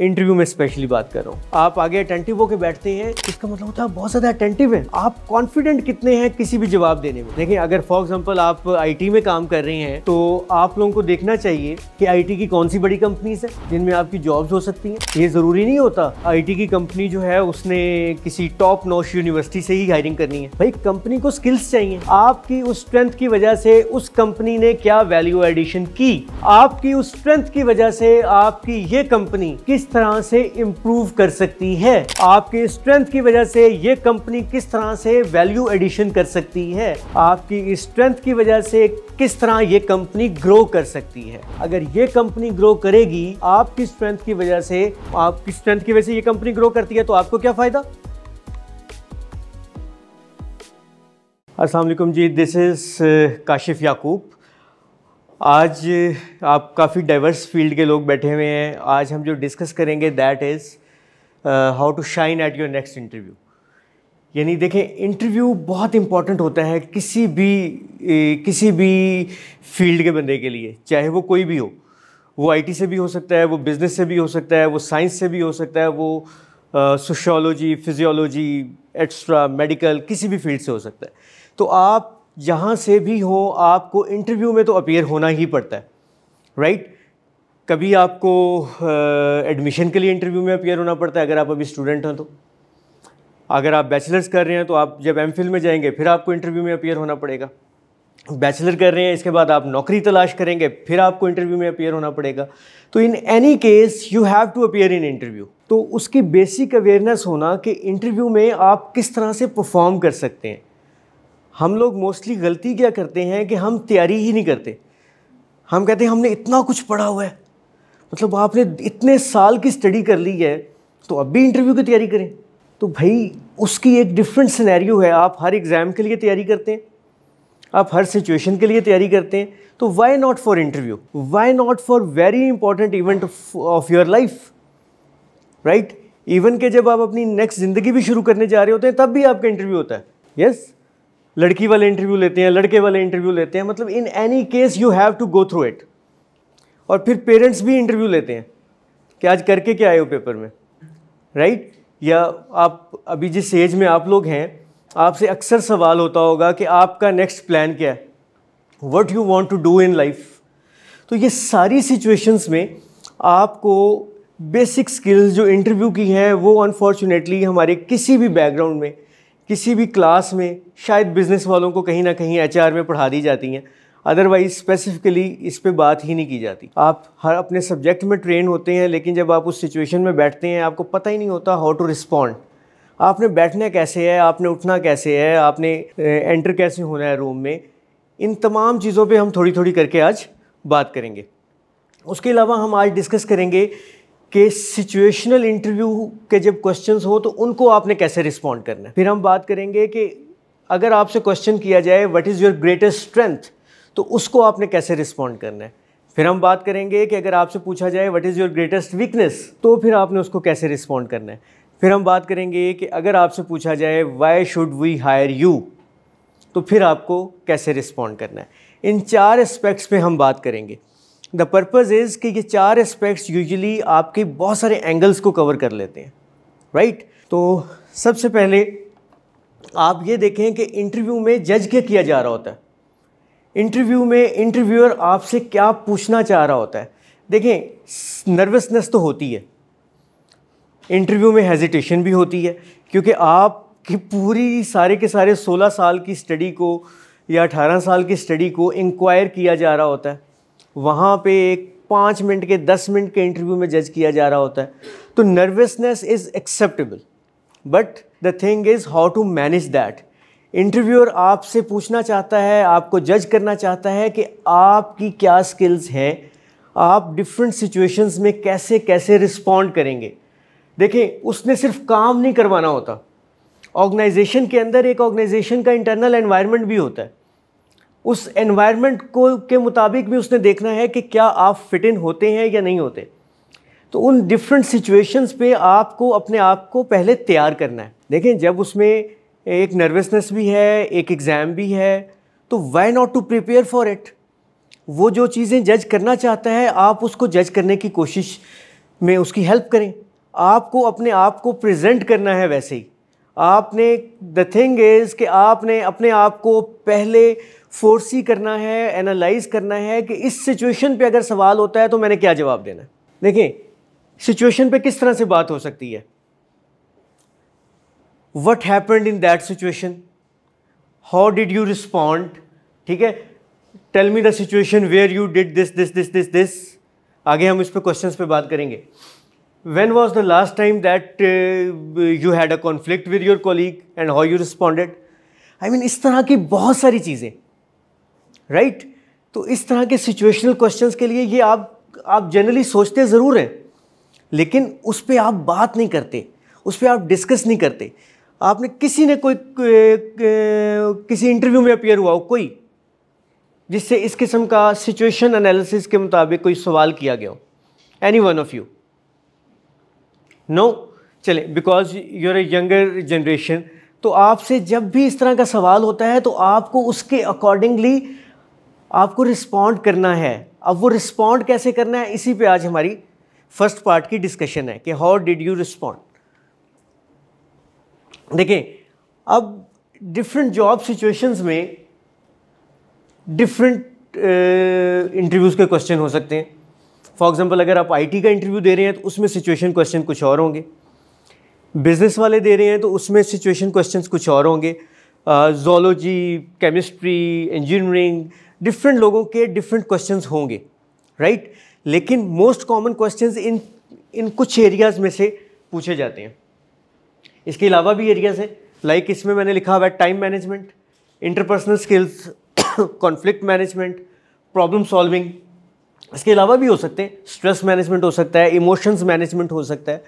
Interview में specially बात कर रहा हूँ आप आगे अटेंटिव होकर बैठते हैं इसका मतलब होता है बहुत ज़्यादा अटेंटिव है आप कॉन्फिडेंट कितने हैं किसी भी जवाब देने में देखिए अगर फॉर एग्जाम्पल आप आई में काम कर रहे हैं तो आप लोगों को देखना चाहिए कि आई की कौन सी बड़ी कंपनीज है जिनमें आपकी जॉब्स हो सकती हैं ये ज़रूरी नहीं होता आई की कंपनी जो है उसने किसी टॉप नोश यूनिवर्सिटी से ही हायरिंग करनी है भाई कंपनी को स्किल्स चाहिए आपकी उस स्ट्रेंथ की वजह से उस कंपनी ने क्या वैल्यू एडिशन की आपकी उस स्ट्रेंथ की वजह से आपकी ये कंपनी किस तरह से इम्प्रूव कर सकती है आपके स्ट्रेंथ की वजह से ये कंपनी किस तरह से वैल्यू एडिशन कर सकती है आपकी स्ट्रेंथ की वजह से किस तरह ये कंपनी ग्रो कर सकती है अगर ये कंपनी ग्रो करेगी आपकी स्ट्रेंथ की वजह से आपकी स्ट्रेंथ की वजह से ये कंपनी ग्रो करती है तो आपको क्या फ़ायदा अस्सलाम जी this is uh, Kashif Yaqoob आज आप काफ़ी डाइवर्स फील्ड के लोग बैठे हुए हैं आज हम जो डिस्कस करेंगे that is how to shine at your next interview यानी देखें इंटरव्यू बहुत इम्पॉर्टेंट होता है किसी भी ए, किसी भी फील्ड के बंदे के लिए चाहे वो कोई भी हो वो आईटी से भी हो सकता है वो बिज़नेस से भी हो सकता है वो साइंस से भी हो सकता है वो सोशोलॉजी फिजियोलॉजी एक्स्ट्रा मेडिकल किसी भी फील्ड से हो सकता है तो आप जहाँ से भी हो आपको इंटरव्यू में तो अपेयर होना ही पड़ता है राइट right? कभी आपको एडमिशन के लिए इंटरव्यू में अपेयर होना पड़ता है अगर आप अभी स्टूडेंट हैं तो अगर आप बैचलर्स कर रहे हैं तो आप जब एम में जाएंगे फिर आपको इंटरव्यू में अपेयर होना पड़ेगा बैचलर कर रहे हैं इसके बाद आप नौकरी तलाश करेंगे फिर आपको इंटरव्यू में अपेयर होना पड़ेगा तो in any case you have to appear in interview तो उसकी बेसिक अवेयरनेस होना कि इंटरव्यू में आप किस तरह से परफॉर्म कर सकते हैं हम लोग मोस्टली गलती क्या करते हैं कि हम तैयारी ही नहीं करते हम कहते हैं हमने इतना कुछ पढ़ा हुआ है मतलब आपने इतने साल की स्टडी कर ली है तो अब भी इंटरव्यू की तैयारी करें तो भाई उसकी एक डिफरेंट सिनेरियो है आप हर एग्ज़ाम के लिए तैयारी करते हैं आप हर सिचुएशन के लिए तैयारी करते हैं तो why not for interview why not for very important event of your life right even के जब आप अपनी नेक्स्ट ज़िंदगी भी शुरू करने जा रहे होते हैं तब भी आपका इंटरव्यू होता है यस yes? लड़की वाले इंटरव्यू लेते हैं लड़के वाले इंटरव्यू लेते हैं मतलब in any case you have to go through it और फिर पेरेंट्स भी इंटरव्यू लेते हैं कि आज करके क्या आए हो पेपर में राइट right? या आप अभी जिस एज में आप लोग हैं आपसे अक्सर सवाल होता होगा कि आपका नेक्स्ट प्लान क्या है what you want to do in life तो ये सारी सिचुएशंस में आपको बेसिक स्किल्स जो इंटरव्यू की हैं वो अनफॉर्चुनेटली हमारे किसी भी बैकग्राउंड में किसी भी क्लास में शायद बिज़नेस वालों को कहीं ना कहीं एच में पढ़ा दी जाती हैं अदरवाइज़ स्पेसिफिकली इस पर बात ही नहीं की जाती आप हर अपने सब्जेक्ट में ट्रेन होते हैं लेकिन जब आप उस सिचुएशन में बैठते हैं आपको पता ही नहीं होता हाउ टू रिस्पॉन्ड आपने बैठना कैसे है आपने उठना कैसे है आपने एंटर कैसे होना है रूम में इन तमाम चीज़ों पे हम थोड़ी थोड़ी करके आज बात करेंगे उसके अलावा हम आज डिस्कस करेंगे कि सिचुएशनल इंटरव्यू के जब क्वेश्चंस हो तो उनको आपने कैसे रिस्पॉन्ड करना है फिर हम बात करेंगे कि अगर आपसे क्वेश्चन किया जाए what is your greatest strength तो उसको आपने कैसे रिस्पॉन्ड करना है फिर हम बात करेंगे कि अगर आपसे पूछा जाए what is your greatest weakness तो फिर आपने उसको कैसे रिस्पॉन्ड करना है फिर हम बात करेंगे कि अगर आपसे पूछा जाए why should we hire you तो फिर आपको कैसे रिस्पॉन्ड करना है इन चार एस्पेक्ट्स पे हम बात करेंगे द पर्पज़ इज़ कि ये चार एस्पेक्ट्स यूजली आपके बहुत सारे एंगल्स को कवर कर लेते हैं राइट right? तो सबसे पहले आप ये देखें कि इंटरव्यू में जज क्या किया जा रहा होता है इंटरव्यू में इंटरव्यूअर आपसे क्या पूछना चाह रहा होता है देखें नर्वसनेस तो होती है इंटरव्यू में हेजिटेशन भी होती है क्योंकि आपकी पूरी सारे के सारे 16 साल की स्टडी को या 18 साल की स्टडी को इंक्वायर किया जा रहा होता है वहाँ पे एक पाँच मिनट के दस मिनट के इंटरव्यू में जज किया जा रहा होता है तो nervousness is acceptable but the thing is how to manage that interviewer आपसे पूछना चाहता है आपको जज करना चाहता है कि आपकी क्या स्किल्स हैं आप डिफरेंट सिचुएशंस में कैसे कैसे रिस्पॉन्ड करेंगे देखें उसने सिर्फ काम नहीं करवाना होता ऑर्गेनाइजेशन के अंदर एक ऑर्गेनाइजेशन का इंटरनल एनवायरनमेंट भी होता है उस एनवायरनमेंट को के मुताबिक भी उसने देखना है कि क्या आप फिट इन होते हैं या नहीं होते तो उन डिफरेंट सिचुएशंस पे आपको अपने आप को पहले तैयार करना है देखें जब उसमें एक नर्वसनेस भी है एक एग्ज़ाम भी है तो why not to prepare for it वो जो चीज़ें जज करना चाहता है आप उसको जज करने की कोशिश में उसकी हेल्प करें आपको अपने आप को प्रेजेंट करना है वैसे ही आपने द थिंग इज़ कि आपने अपने आप को पहले फोर्सी करना है एनालाइज करना है कि इस सिचुएशन पे अगर सवाल होता है तो मैंने क्या जवाब देना है सिचुएशन पे किस तरह से बात हो सकती है what happened in that situation how did you respond ठीक है tell me the situation where you did this this this this this आगे हम इस पर क्वेश्चन पे बात करेंगे when was the last time that you had a conflict with your colleague and how you responded I mean इस तरह की बहुत सारी चीज़ें राइट तो इस तरह के सिचुएशनल क्वेश्चंस के लिए ये आप आप जनरली सोचते ज़रूर हैं लेकिन उस पर आप बात नहीं करते उस पर आप डिस्कस नहीं करते आपने किसी ने कोई किसी इंटरव्यू में अपेयर हुआ हो कोई जिससे इस किस्म का सिचुएशन एनालिसिस के मुताबिक कोई सवाल किया गया हो any one of you know चले because are a younger generation तो आपसे जब भी इस तरह का सवाल होता है तो आपको उसके अकॉर्डिंगली आपको रिस्पॉन्ड करना है अब वो रिस्पॉन्ड कैसे करना है इसी पे आज हमारी फर्स्ट पार्ट की डिस्कशन है कि हाउ डिड यू रिस्पॉन्ड देखें अब डिफरेंट जॉब सिचुएशंस में डिफरेंट इंटरव्यूज़ के क्वेश्चन हो सकते हैं फॉर एग्जांपल अगर आप आईटी का इंटरव्यू दे रहे हैं तो उसमें सिचुएशन क्वेश्चन कुछ और होंगे बिज़नेस वाले दे रहे हैं तो उसमें सिचुएशन क्वेश्चन कुछ और होंगे जोलॉजी केमिस्ट्री इंजीनियरिंग डिफरेंट लोगों के डिफरेंट क्वेश्चंस होंगे राइट right? लेकिन मोस्ट कॉमन क्वेश्चंस इन इन कुछ एरियाज़ में से पूछे जाते हैं इसके अलावा भी एरियाज़ हैं लाइक like इसमें मैंने लिखा हुआ है time management interpersonal skills conflict management problem solving इसके अलावा भी हो सकते हैं स्ट्रेस मैनेजमेंट हो सकता है इमोशंस मैनेजमेंट हो सकता है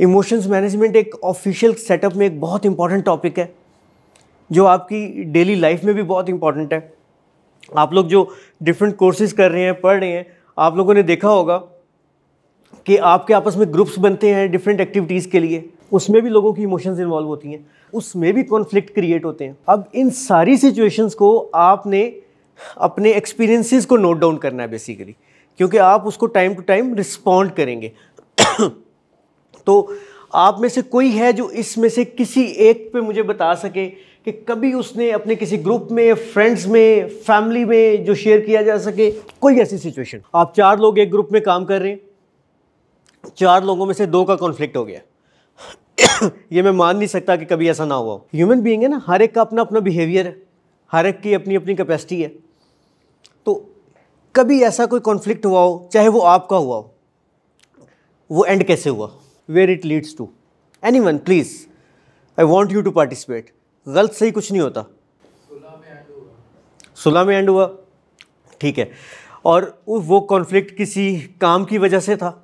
इमोशंस मैनेजमेंट एक ऑफिशियल सेटअप में एक बहुत इंपॉर्टेंट टॉपिक है जो आपकी डेली लाइफ में भी बहुत इंपॉर्टेंट है आप लोग जो डिफरेंट कोर्सेज कर रहे हैं पढ़ रहे हैं आप लोगों ने देखा होगा कि आपके आपस में ग्रुप्स बनते हैं डिफरेंट एक्टिविटीज़ के लिए उसमें भी लोगों की इमोशंस इन्वॉल्व होती हैं उसमें भी कॉन्फ्लिक्ट क्रिएट होते हैं अब इन सारी सिचुएशंस को आपने अपने एक्सपीरियंसेस को नोट डाउन करना है बेसिकली क्योंकि आप उसको टाइम टू टाइम रिस्पॉन्ड करेंगे तो आप में से कोई है जो इसमें से किसी एक पे मुझे बता सके कि कभी उसने अपने किसी ग्रुप में फ्रेंड्स में फैमिली में जो शेयर किया जा सके कोई ऐसी सिचुएशन आप चार लोग एक ग्रुप में काम कर रहे हैं चार लोगों में से दो का कॉन्फ्लिक्ट हो गया ये मैं मान नहीं सकता कि कभी ऐसा ना हुआ ह्यूमन बीइंग है ना हर एक का अपना अपना बिहेवियर है हर एक की अपनी अपनी कैपेसिटी है तो कभी ऐसा कोई कॉन्फ्लिक्ट हुआ हो चाहे वो आपका हुआ हो वो एंड कैसे हुआ where it leads to any one please I want you to participate गलत सही कुछ नहीं होता सुलह में एंड हुआ ठीक है और वो कॉन्फ्लिक्ट किसी काम की वजह से था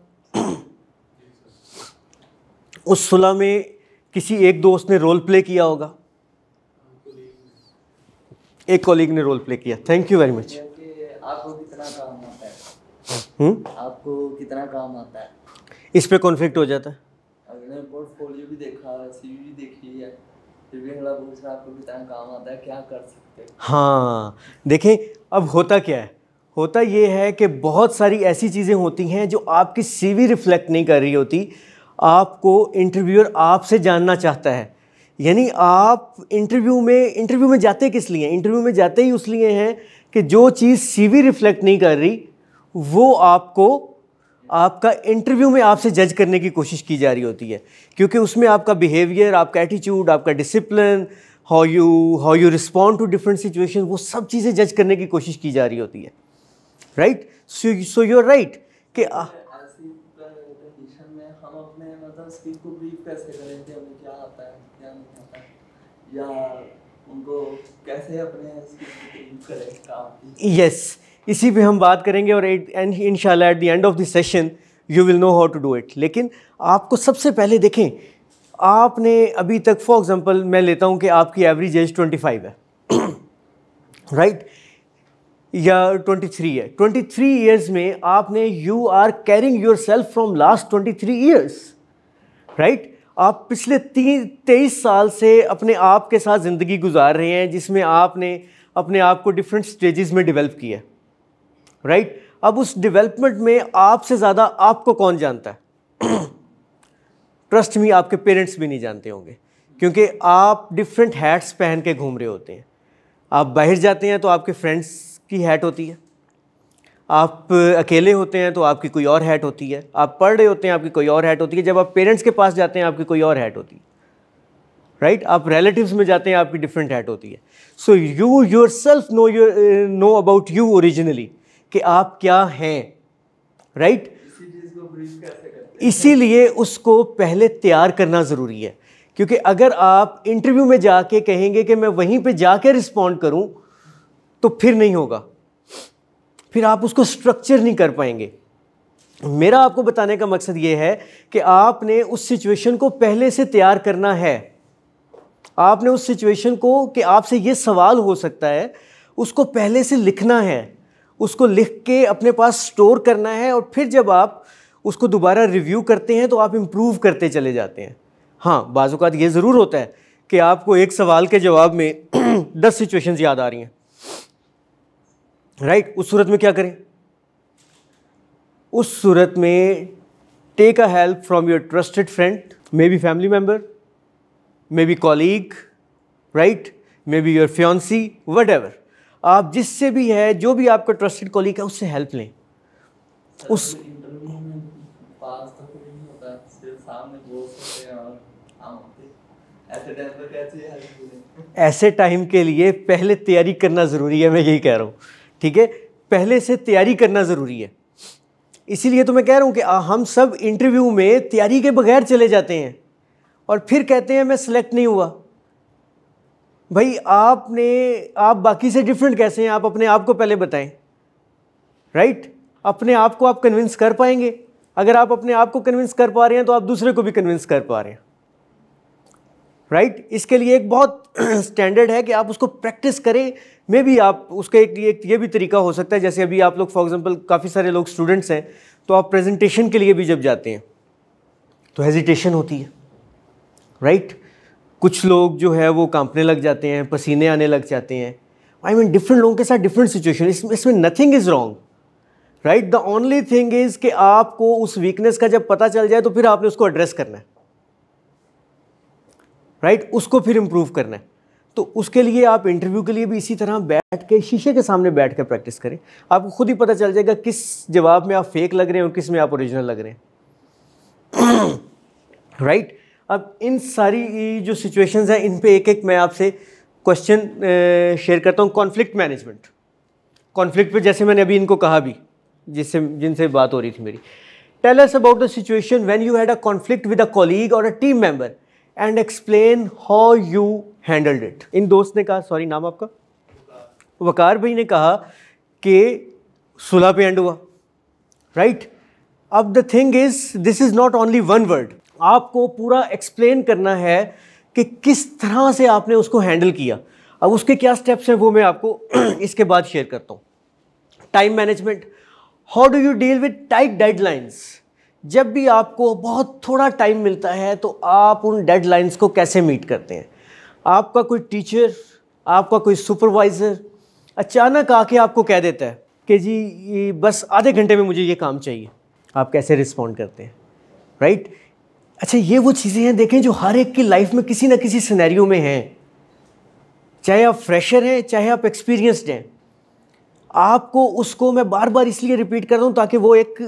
उस सुलह में किसी एक दोस्त ने रोल प्ले किया होगा एक कॉलीग ने रोल प्ले किया थैंक यू वेरी मच आपको कितना काम आता है हुँ? हम्म? आपको कितना काम आता है इस पे कॉन्फ्लिक्ट हो जाता है पोर्टफोलियो भी देखा सीवी भी देखी है हाँ देखें अब होता क्या है होता ये है कि बहुत सारी ऐसी चीज़ें होती हैं जो आपकी सीवी रिफ्लेक्ट नहीं कर रही होती आपको इंटरव्यूअर आपसे जानना चाहता है यानी आप इंटरव्यू में इंटरव्यू में जाते किस लिए इंटरव्यू में जाते ही उस लिए हैं कि जो चीज़ सीवी रिफ्लेक्ट नहीं कर रही वो आपको आपका इंटरव्यू में आपसे जज करने की कोशिश की जा रही होती है क्योंकि उसमें आपका बिहेवियर आपका एटीट्यूड आपका discipline how you how you respond to different situation वो सब चीज़ें जज करने की कोशिश की जा रही होती है right so so you are right कि अच्छा, मतलब, यस इसी पे हम बात करेंगे और in in at the end of the session you will know how to do it लेकिन आपको सबसे पहले देखें आपने अभी तक फॉर एग्ज़ाम्पल मैं लेता हूँ कि आपकी एवरेज एज 25 है राइट right? या 23 है 23 इयर्स में आपने you are carrying yourself from last 23 years right आप पिछले तीन तेईस साल से अपने आप के साथ ज़िंदगी गुजार रहे हैं जिसमें आपने अपने आप को डिफरेंट स्टेजेस में डेवलप किया है राइट right? अब उस डेवलपमेंट में आपसे ज़्यादा आपको कौन जानता है ट्रस्ट मी आपके पेरेंट्स भी नहीं जानते होंगे क्योंकि आप डिफरेंट हैट्स पहन के घूम रहे होते हैं आप बाहर जाते हैं तो आपके फ्रेंड्स की हैट होती है आप अकेले होते हैं तो आपकी कोई और हैट होती है आप पढ़ रहे होते हैं आपकी कोई और हैट होती है जब आप पेरेंट्स के पास जाते हैं आपकी कोई और हैट होती है राइट right? आप रिलेटिव्स में जाते हैं आपकी डिफरेंट हैट होती है so you yourself know your know about you originally कि आप क्या हैं राइट इसीलिए उसको पहले तैयार करना ज़रूरी है क्योंकि अगर आप इंटरव्यू में जाके कहेंगे कि मैं वहीं पे जाके रिस्पॉन्ड करूं तो फिर नहीं होगा फिर आप उसको स्ट्रक्चर नहीं कर पाएंगे मेरा आपको बताने का मकसद ये है कि आपने उस सिचुएशन को पहले से तैयार करना है आपने उस सिचुएशन को कि आपसे ये सवाल हो सकता है उसको पहले से लिखना है उसको लिख के अपने पास स्टोर करना है और फिर जब आप उसको दोबारा रिव्यू करते हैं तो आप इम्प्रूव करते चले जाते हैं हाँ बाज़ात ये ज़रूर होता है कि आपको एक सवाल के जवाब में दस सिचुएशन याद आ रही हैं राइट उस सूरत में क्या करें उस सूरत में take a help from your trusted friend maybe family member maybe colleague right maybe your fiancee whatever आप जिससे भी है जो भी आपका ट्रस्टेड कॉलीग है उससे हेल्प लें उस ऐसे टाइम के लिए पहले तैयारी करना ज़रूरी है मैं यही कह रहा हूँ ठीक है पहले से तैयारी करना ज़रूरी है इसीलिए तो मैं कह रहा हूँ कि हम सब इंटरव्यू में तैयारी के बगैर चले जाते हैं और फिर कहते हैं मैं सिलेक्ट नहीं हुआ भाई आपने आप बाकी से डिफरेंट कैसे हैं आप अपने आप को पहले बताएं राइट right? अपने आप को आप कन्विंस कर पाएंगे अगर आप अपने आप को कन्विंस कर पा रहे हैं तो आप दूसरे को भी कन्विंस कर पा रहे हैं राइट right? इसके लिए एक बहुत स्टैंडर्ड है कि आप उसको प्रैक्टिस करें मे भी आप उसका एक, एक ये भी तरीका हो सकता है जैसे अभी आप लोग फॉर एग्जांपल काफ़ी सारे लोग स्टूडेंट्स हैं तो आप प्रेजेंटेशन के लिए भी जब जाते हैं तो हेजिटेशन होती है राइट right? कुछ लोग जो है वो कांपने लग जाते हैं पसीने आने लग जाते हैं आई मीन डिफरेंट लोगों के साथ डिफरेंट सिचुएशन इसमें इसमें nothing is wrong right the only thing is कि आपको उस वीकनेस का जब पता चल जाए तो फिर आपने उसको एड्रेस करना है राइट right? उसको फिर इम्प्रूव करना है तो उसके लिए आप इंटरव्यू के लिए भी इसी तरह बैठ के शीशे के सामने बैठ कर प्रैक्टिस करें आपको खुद ही पता चल जाएगा किस जवाब में आप फेक लग रहे हैं और किस में आप ओरिजिनल लग रहे हैं राइट अब इन सारी जो सिचुएशंस हैं इन पे एक एक मैं आपसे क्वेश्चन शेयर करता हूँ कॉन्फ्लिक्ट मैनेजमेंट कॉन्फ्लिक्ट पे जैसे मैंने अभी इनको कहा भी जिससे जिनसे बात हो रही थी मेरी tell us about the situation when you had a conflict with a colleague or a team member and explain how you handled it इन दोस्त ने कहा सॉरी नाम आपका वकार भाई ने कहा कि सुलह पे एंड हुआ राइट अब the thing is this is not only one word आपको पूरा एक्सप्लेन करना है कि किस तरह से आपने उसको हैंडल किया अब उसके क्या स्टेप्स हैं वो मैं आपको इसके बाद शेयर करता हूँ time management how do you deal with tight deadlines जब भी आपको बहुत थोड़ा टाइम मिलता है तो आप उन डेडलाइंस को कैसे मीट करते हैं आपका कोई टीचर आपका कोई सुपरवाइज़र अचानक आके आपको कह देता है कि जी बस आधे घंटे में मुझे ये काम चाहिए आप कैसे रिस्पॉन्ड करते हैं राइट right? अच्छा ये वो चीज़ें हैं देखें जो हर एक की लाइफ में किसी ना किसी सिनेरियो में हैं चाहे आप फ्रेशर हैं चाहे आप एक्सपीरियंसड हैं आपको उसको मैं बार बार इसलिए रिपीट कर रहा हूँ ताकि वो एक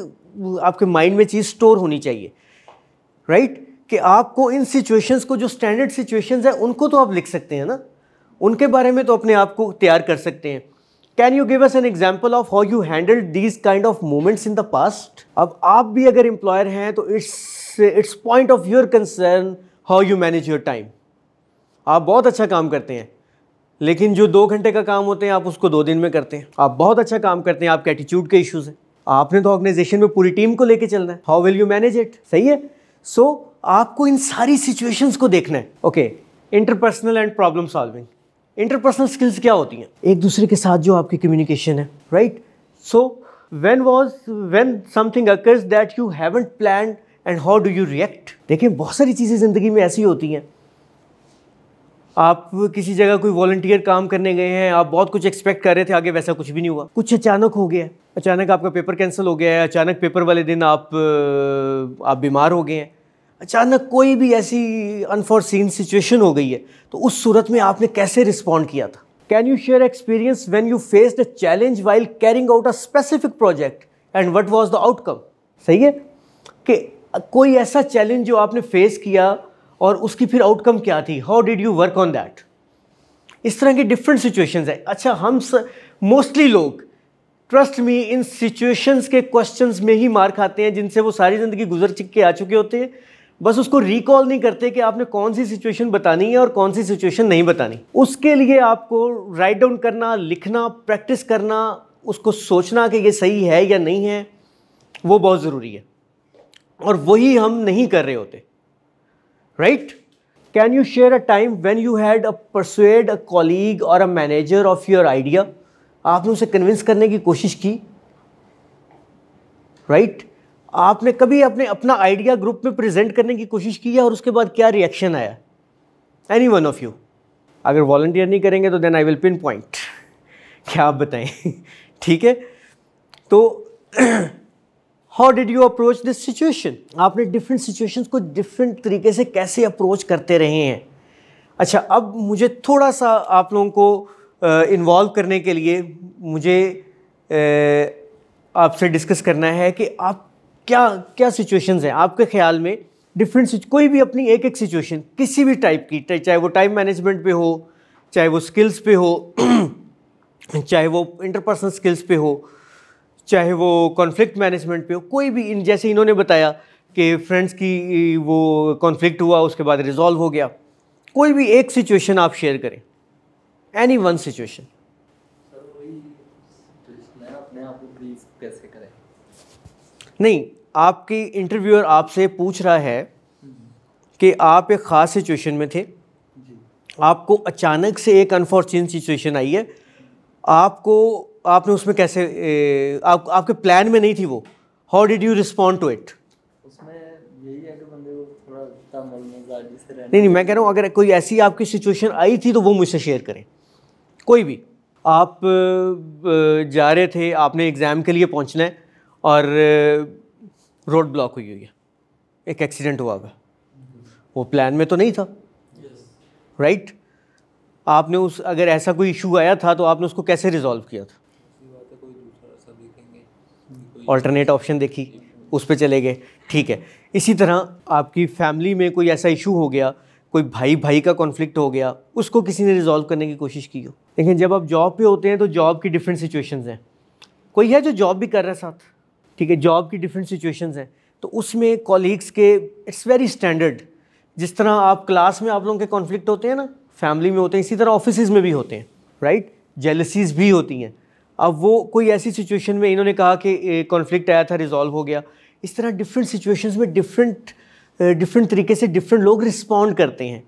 आपके माइंड में चीज़ स्टोर होनी चाहिए राइट right? कि आपको इन सिचुएशंस को जो स्टैंडर्ड सिचुएशंस है उनको तो आप लिख सकते हैं ना उनके बारे में तो अपने आप को तैयार कर सकते हैं can you give us an example of how you handle these kind of moments in the past अब आप भी अगर एम्प्लॉयर हैं तो it's say it's point of your concern how you manage your time आप बहुत अच्छा काम करते हैं लेकिन जो दो घंटे का काम होते हैं आप उसको दो दिन में करते हैं आप बहुत अच्छा काम करते हैं आपके एटीट्यूड के इश्यूज हैं आपने तो ऑर्गेनाइजेशन में पूरी टीम को लेके चलना है how will you manage it सही है सो so, आपको इन सारी सिचुएशंस को देखना है okay interpersonal and problem solving interpersonal skills क्या होती हैं एक दूसरे के साथ जो आपकी कम्युनिकेशन है right so when was when something occurs that you haven't planned and how do you react देखें बहुत सारी चीज़ें ज़िंदगी में ऐसी होती हैं आप किसी जगह कोई वॉल्टियर काम करने गए हैं आप बहुत कुछ एक्सपेक्ट कर रहे थे आगे वैसा कुछ भी नहीं हुआ कुछ अचानक हो गया अचानक आपका पेपर कैंसिल हो गया है अचानक पेपर वाले दिन आप आप बीमार हो गए हैं अचानक कोई भी ऐसी अनफॉर्सीन सिचुएशन हो गई है तो उस सूरत में आपने कैसे रिस्पॉन्ड किया था can you share experience when you face the challenge while carrying out a specific project and what was the outcome सही है कि कोई ऐसा चैलेंज जो आपने फेस किया और उसकी फिर आउटकम क्या थी how did you work on that इस तरह की डिफरेंट सिचुएशंस है अच्छा हम मोस्टली लोग ट्रस्ट मी इन सिचुएशंस के क्वेश्चंस में ही मार खाते हैं जिनसे वो सारी ज़िंदगी गुजर चिक के आ चुके होते हैं बस उसको रिकॉल नहीं करते कि आपने कौन सी सिचुएशन बतानी है और कौन सी सिचुएशन नहीं बतानी उसके लिए आपको राइट डाउन करना लिखना प्रैक्टिस करना उसको सोचना कि ये सही है या नहीं है वो बहुत ज़रूरी है और वही हम नहीं कर रहे होते right can you share a time when you had a persuade a colleague or a manager of your idea आपने उसे कन्विंस करने की कोशिश की राइट right? आपने कभी अपने अपना आइडिया ग्रुप में प्रेजेंट करने की कोशिश की है और उसके बाद क्या रिएक्शन आया एनी वन ऑफ यू अगर वॉल्टियर नहीं करेंगे तो then I will pinpoint क्या आप बताएं ठीक है तो how did you approach this situation आपने डिफरेंट सिचुएशंस को डिफरेंट तरीके से कैसे अप्रोच करते रहे हैं अच्छा अब मुझे थोड़ा सा आप लोगों को इन्वॉल्व करने के लिए मुझे आपसे डिस्कस करना है कि आप क्या क्या सिचुएशंस हैं आपके ख्याल में डिफरेंट कोई भी अपनी एक एक सिचुएशन किसी भी टाइप की चाहे वो टाइम मैनेजमेंट पे हो चाहे वो स्किल्स पे हो चाहे वो इंटरपर्सनल स्किल्स पे हो चाहे वो कॉन्फ्लिक्ट मैनेजमेंट पे हो कोई भी इन जैसे इन्होंने बताया कि फ्रेंड्स की वो कॉन्फ्लिक्ट हुआ उसके बाद रिजॉल्व हो गया कोई भी एक सिचुएशन आप शेयर करें एनी वन सिचुएशन नहीं आपकी इंटरव्यूअर आपसे पूछ रहा है कि आप एक ख़ास सिचुएशन में थे आपको अचानक से एक अनफॉर्चुनेट सिचुएशन आई है आपको आपने उसमें कैसे आप, आपके प्लान में नहीं थी वो how did you respond to it नहीं नहीं मैं कह रहा हूँ अगर कोई ऐसी आपकी सिचुएशन आई थी तो वो मुझसे शेयर करें कोई भी आप जा रहे थे आपने एग्ज़ाम के लिए पहुँचना है और रोड ब्लॉक हुई हुई है एक एक्सीडेंट हुआ होगा वो प्लान में तो नहीं था राइट yes. right? आपने उस अगर ऐसा कोई इशू आया था तो आपने उसको कैसे रिजॉल्व किया था ऑल्टरनेट ऑप्शन देखी उस पर चले गए ठीक है इसी तरह आपकी फैमिली में कोई ऐसा इशू हो गया कोई भाई भाई का कॉन्फ्लिक्ट हो गया उसको किसी ने रिजॉल्व करने की कोशिश की हो लेकिन जब आप जॉब पे होते हैं तो जॉब की डिफरेंट सिचुएशंस हैं कोई है जो जॉब भी कर रहा है साथ ठीक है जॉब की डिफरेंट सिचुएशंस हैं तो उसमें कॉलीग्स के इट्स वेरी स्टैंडर्ड जिस तरह आप क्लास में आप लोगों के कॉन्फ्लिक्ट होते हैं ना फैमिली में होते हैं इसी तरह ऑफिस में भी होते हैं राइट जेलसीज भी होती हैं अब वो कोई ऐसी सिचुएशन में इन्होंने कहा कि कॉन्फ्लिक्ट आया था रिजॉल्व हो गया इस तरह डिफरेंट सिचुएशंस में डिफरेंट डिफरेंट तरीके से डिफरेंट लोग रिस्पॉन्ड करते हैं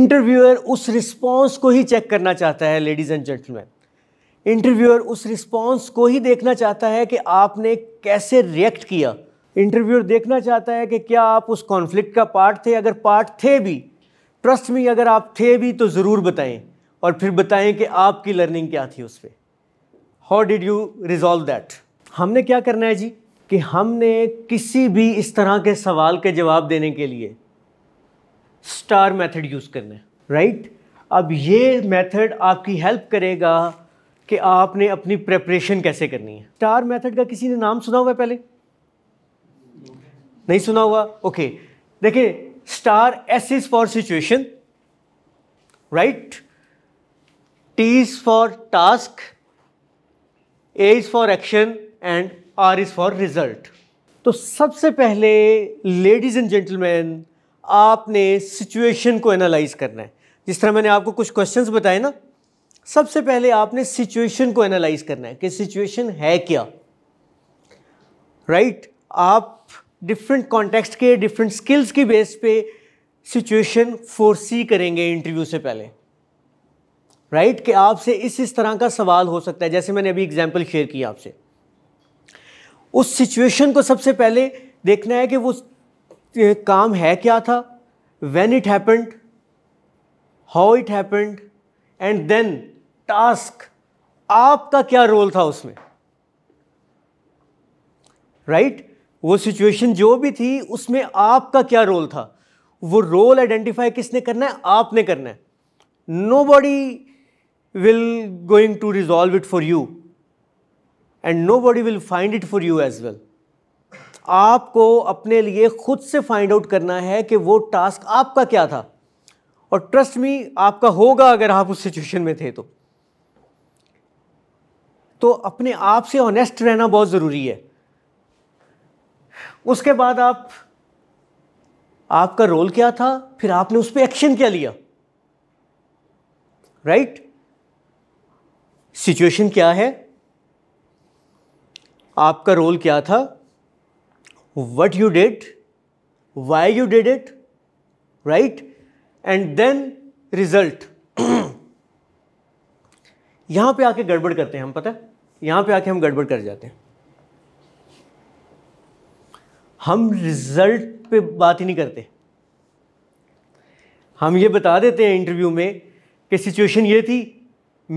इंटरव्यूअर उस रिस्पॉन्स को ही चेक करना चाहता है लेडीज़ एंड जेंटलमैन इंटरव्यूअर उस रिस्पॉन्स को ही देखना चाहता है कि आपने कैसे रिएक्ट किया इंटरव्यूअर देखना चाहता है कि क्या आप उस कॉन्फ्लिक्ट का पार्ट थे अगर पार्ट थे भी ट्रस्ट में अगर आप थे भी तो ज़रूर बताएं और फिर बताएं कि आपकी लर्निंग क्या थी उस पर how did you resolve that हमने क्या करना है जी कि हमने किसी भी इस तरह के सवाल के जवाब देने के लिए स्टार मेथड यूज़ करना है राइट अब ये मेथड आपकी हेल्प करेगा कि आपने अपनी प्रेपरेशन कैसे करनी है स्टार मेथड का किसी ने नाम सुना हुआ है पहले नहीं सुना हुआ ओके देखिए star S is for situation, right? T is for task, A is for action and R is for result. तो सबसे पहले लेडीज़ एंड जेंटलमैन आपने सिचुएशन को एनालाइज करना है जिस तरह मैंने आपको कुछ क्वेश्चंस बताए ना सबसे पहले आपने सिचुएशन को एनालाइज करना है कि सिचुएशन है क्या राइट right? आप डिफरेंट कॉन्टेक्स्ट के डिफरेंट स्किल्स की बेस पे सिचुएशन फोरसी करेंगे इंटरव्यू से पहले राइट right? कि आपसे इस इस तरह का सवाल हो सकता है जैसे मैंने अभी एग्जांपल शेयर किया आपसे उस सिचुएशन को सबसे पहले देखना है कि वो काम है क्या था when it happened how it happened and then task आपका क्या रोल था उसमें राइट right? वो सिचुएशन जो भी थी उसमें आपका क्या रोल था वो रोल आइडेंटिफाई किसने करना है आपने करना है nobody will going to resolve it for you and nobody will find it for you as well आपको अपने लिए खुद से फाइंड आउट करना है कि वो टास्क आपका क्या था और ट्रस्ट मी आपका होगा अगर आप उस सिचुएशन में थे तो तो अपने आप से ऑनेस्ट रहना बहुत ज़रूरी है उसके बाद आप आपका रोल क्या था फिर आपने उस पर एक्शन क्या लिया राइट right? सिचुएशन क्या है आपका रोल क्या था what you did why you did it right and then result यहां पे आके गड़बड़ करते हैं हम पता है यहां पे आके हम गड़बड़ कर जाते हैं हम रिजल्ट पे बात ही नहीं करते हम ये बता देते हैं इंटरव्यू में कि सिचुएशन ये थी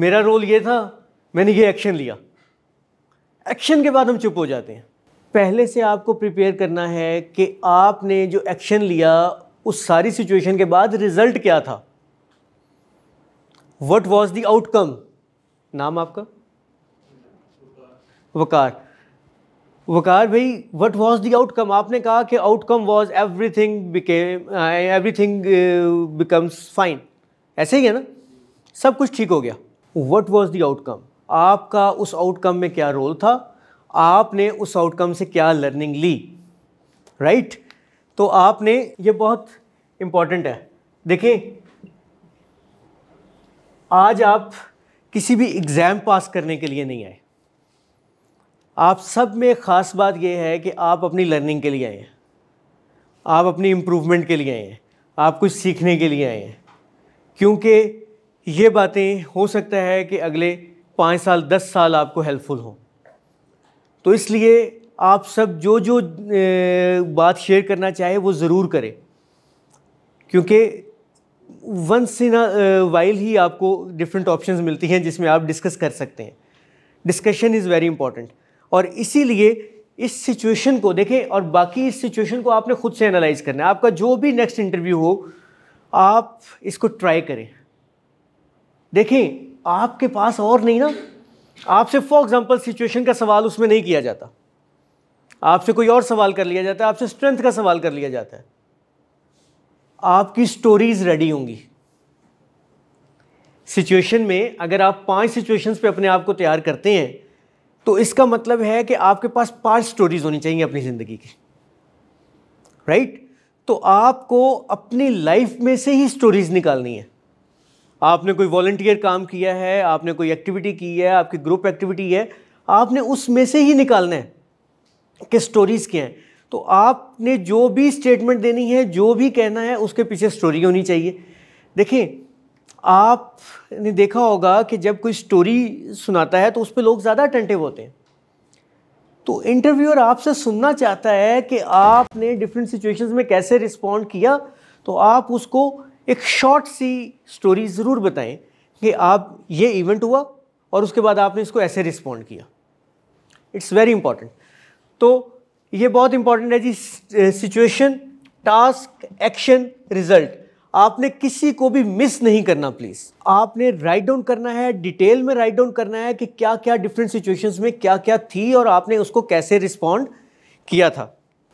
मेरा रोल ये था मैंने ये एक्शन लिया एक्शन के बाद हम चुप हो जाते हैं पहले से आपको प्रिपेयर करना है कि आपने जो एक्शन लिया उस सारी सिचुएशन के बाद रिजल्ट क्या था वट वॉज द आउटकम नाम आपका वकार वकार भाई वट वॉज दी आउटकम आपने कहा कि outcome was everything became everything becomes fine ऐसे ही है ना सब कुछ ठीक हो गया वट वॉज दी आउटकम आपका उस आउटकम में क्या रोल था आपने उस आउटकम से क्या लर्निंग ली राइट right? तो आपने ये बहुत इम्पॉर्टेंट है देखें आज आप किसी भी एग्ज़ाम पास करने के लिए नहीं आए आप सब में ख़ास बात यह है कि आप अपनी लर्निंग के लिए आए हैं आप अपनी इम्प्रूवमेंट के लिए आए हैं आप कुछ सीखने के लिए आए हैं क्योंकि ये बातें हो सकता है कि अगले पाँच साल दस साल आपको हेल्पफुल हो तो इसलिए आप सब जो जो बात शेयर करना चाहे वो ज़रूर करें क्योंकि वंस इन वाइल ही आपको डिफरेंट ऑप्शंस मिलती हैं जिसमें आप डिस्कस कर सकते हैं डिस्कशन इज़ वेरी इंपॉर्टेंट और इसीलिए इस सिचुएशन को देखें और बाकी इस सिचुएशन को आपने खुद से एनालाइज करना है आपका जो भी नेक्स्ट इंटरव्यू हो आप इसको ट्राई करें देखें आपके पास और नहीं ना आपसे फॉर एग्जांपल सिचुएशन का सवाल उसमें नहीं किया जाता आपसे कोई और सवाल कर लिया जाता है आपसे स्ट्रेंथ का सवाल कर लिया जाता है आपकी स्टोरीज रेडी होंगी सिचुएशन में अगर आप पांच सिचुएशंस पे अपने आप को तैयार करते हैं तो इसका मतलब है कि आपके पास पांच स्टोरीज होनी चाहिए अपनी ज़िंदगी की राइट तो आपको अपनी लाइफ में से ही स्टोरीज निकालनी है आपने कोई वॉल्टियर काम किया है आपने कोई एक्टिविटी की है आपकी ग्रुप एक्टिविटी है आपने उसमें से ही निकालना है कि स्टोरीज़ क्या हैं तो आपने जो भी स्टेटमेंट देनी है जो भी कहना है उसके पीछे स्टोरी होनी चाहिए देखिए आपने देखा होगा कि जब कोई स्टोरी सुनाता है तो उस पर लोग ज़्यादा अटेंटिव होते हैं तो इंटरव्यूअर आपसे सुनना चाहता है कि आपने डिफरेंट सिचुएशंस में कैसे रिस्पॉन्ड किया तो आप उसको एक शॉर्ट सी स्टोरी ज़रूर बताएं कि आप ये इवेंट हुआ और उसके बाद आपने इसको ऐसे रिस्पॉन्ड किया इट्स वेरी इंपॉर्टेंट तो ये बहुत इंपॉर्टेंट है जी सिचुएशन टास्क एक्शन रिजल्ट आपने किसी को भी मिस नहीं करना प्लीज़ आपने राइट डाउन करना है डिटेल में राइट डाउन करना है कि क्या क्या डिफरेंट सिचुएशंस में क्या क्या थी और आपने उसको कैसे रिस्पॉन्ड किया था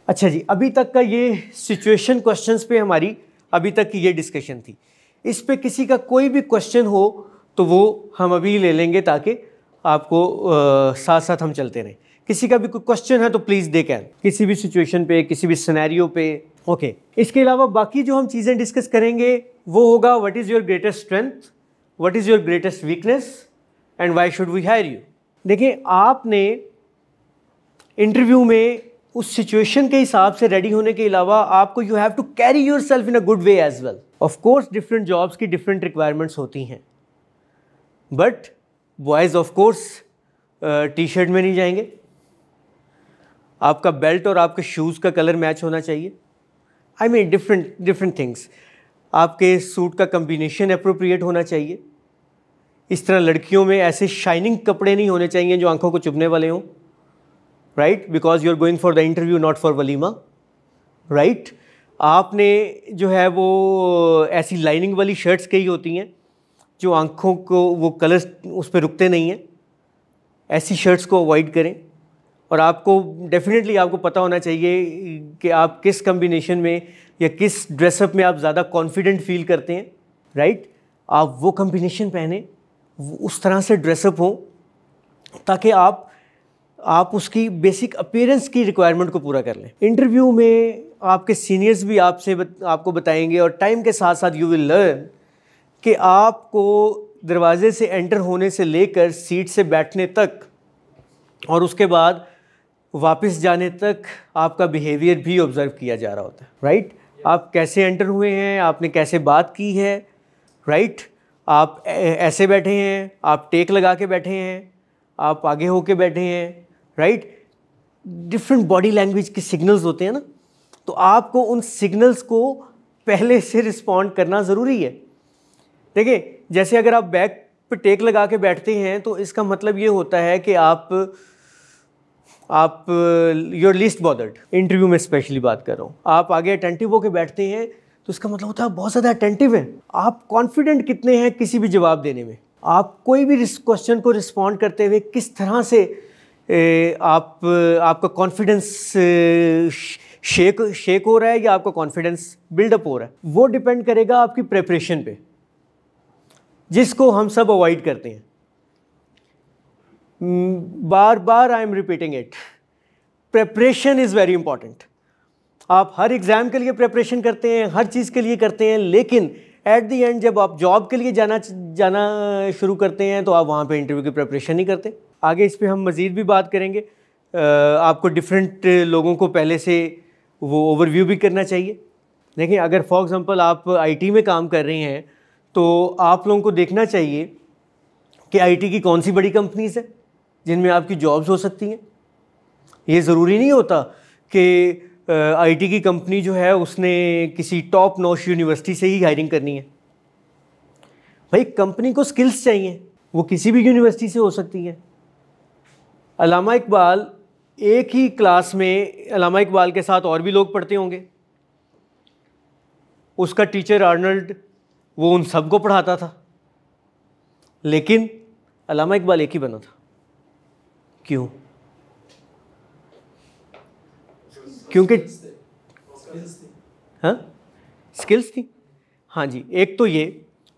अच्छा जी अभी तक का ये सिचुएशन क्वेश्चंस पे हमारी अभी तक की ये डिस्कशन थी इस पे किसी का कोई भी क्वेश्चन हो तो वो हम अभी ले लेंगे ताकि आपको आ, साथ साथ हम चलते रहें किसी का भी कोई क्वेश्चन है तो प्लीज़ दे कैन किसी भी सिचुएशन पे किसी भी सिनेरियो पे ओके okay. इसके अलावा बाकी जो हम चीज़ें डिस्कस करेंगे वो होगा what is your greatest strength what is your greatest weakness and why should we hire you देखिए आपने इंटरव्यू में उस सिचुएशन के हिसाब से रेडी होने के अलावा आपको you have to carry yourself in a good way as well of course different jobs की डिफरेंट रिक्वायरमेंट्स होती हैं but boys of course T shirt में नहीं जाएंगे आपका बेल्ट और आपके शूज़ का कलर मैच होना चाहिए I mean different different things आपके सूट का कम्बिनेशन अप्रोप्रिएट होना चाहिए इस तरह लड़कियों में ऐसे शाइनिंग कपड़े नहीं होने चाहिए जो आंखों को चुभने वाले हों right because you are going for the interview not for walima right आपने जो है वो ऐसी लाइनिंग वाली शर्ट्स कही होती हैं जो आंखों को वो कलर्स उस पर रुकते नहीं हैं ऐसी शर्ट्स को अवॉइड करें और आपको डेफिनेटली आपको पता होना चाहिए कि आप किस कम्बिनेशन में या किस ड्रेसअप में आप ज़्यादा कॉन्फिडेंट फील करते हैं राइट आप वो कम्बिनेशन पहने उस तरह से ड्रेसअप हो ताकि आप आप उसकी बेसिक अपेयरेंस की रिक्वायरमेंट को पूरा कर लें इंटरव्यू में आपके सीनियर्स भी आपसे बत, आपको बताएंगे और टाइम के साथ साथ यू विल लर्न कि आपको दरवाजे से एंटर होने से लेकर सीट से बैठने तक और उसके बाद वापस जाने तक आपका बिहेवियर भी ऑब्जर्व किया जा रहा होता है राइट right? आप कैसे एंटर हुए हैं आपने कैसे बात की है राइट right? आप ऐसे बैठे हैं आप टेक लगा के बैठे हैं आप आगे होके बैठे हैं राइट डिफरेंट बॉडी लैंग्वेज के सिग्नल्स होते हैं ना तो आपको उन सिग्नल्स को पहले से रिस्पॉन्ड करना ज़रूरी है देखिए जैसे अगर आप बैक पर टेक लगा के बैठते हैं तो इसका मतलब ये होता है कि आप आप योर लिस्ट बॉदर्ड इंटरव्यू में स्पेशली बात कर रहा हूँ आप आगे अटेंटिव होकर बैठते हैं तो इसका मतलब होता है बहुत ज़्यादा अटेंटिव हैं आप कॉन्फिडेंट कितने हैं किसी भी जवाब देने में आप कोई भी क्वेश्चन को रिस्पॉन्ड करते हुए किस तरह से ए, आप आपका कॉन्फिडेंस शेक शेक हो रहा है या आपका कॉन्फिडेंस बिल्डअप हो रहा है वो डिपेंड करेगा आपकी प्रेपरेशन पे जिसको हम सब अवॉइड करते हैं Mm, बार बार I am repeating it preparation is very important आप हर एग्ज़ाम के लिए प्रेपरेशन करते हैं हर चीज़ के लिए करते हैं लेकिन एट दी एंड जब आप जॉब के लिए जाना जाना शुरू करते हैं तो आप वहाँ पे इंटरव्यू की प्रेपरेशन नहीं करते आगे इस पर हम मज़ीद भी बात करेंगे आपको डिफरेंट लोगों को पहले से वो ओवरव्यू भी करना चाहिए लेकिन अगर फॉर एग्ज़ाम्पल आप आई में काम कर रहे हैं तो आप लोगों को देखना चाहिए कि आई की कौन सी बड़ी कंपनीज़ है जिनमें आपकी जॉब्स हो सकती हैं ये ज़रूरी नहीं होता कि आईटी की कंपनी जो है उसने किसी टॉप नोश यूनिवर्सिटी से ही हायरिंग करनी है भाई कंपनी को स्किल्स चाहिए वो किसी भी यूनिवर्सिटी से हो सकती हैं अलामा इकबाल एक ही क्लास में अलामा इकबाल के साथ और भी लोग पढ़ते होंगे उसका टीचर आर्नल्ड वो उन सबको पढ़ाता था लेकिन अलामा इकबाल एक ही बना था क्यों क्योंकि हाँ स्किल्स थी हाँ जी एक तो ये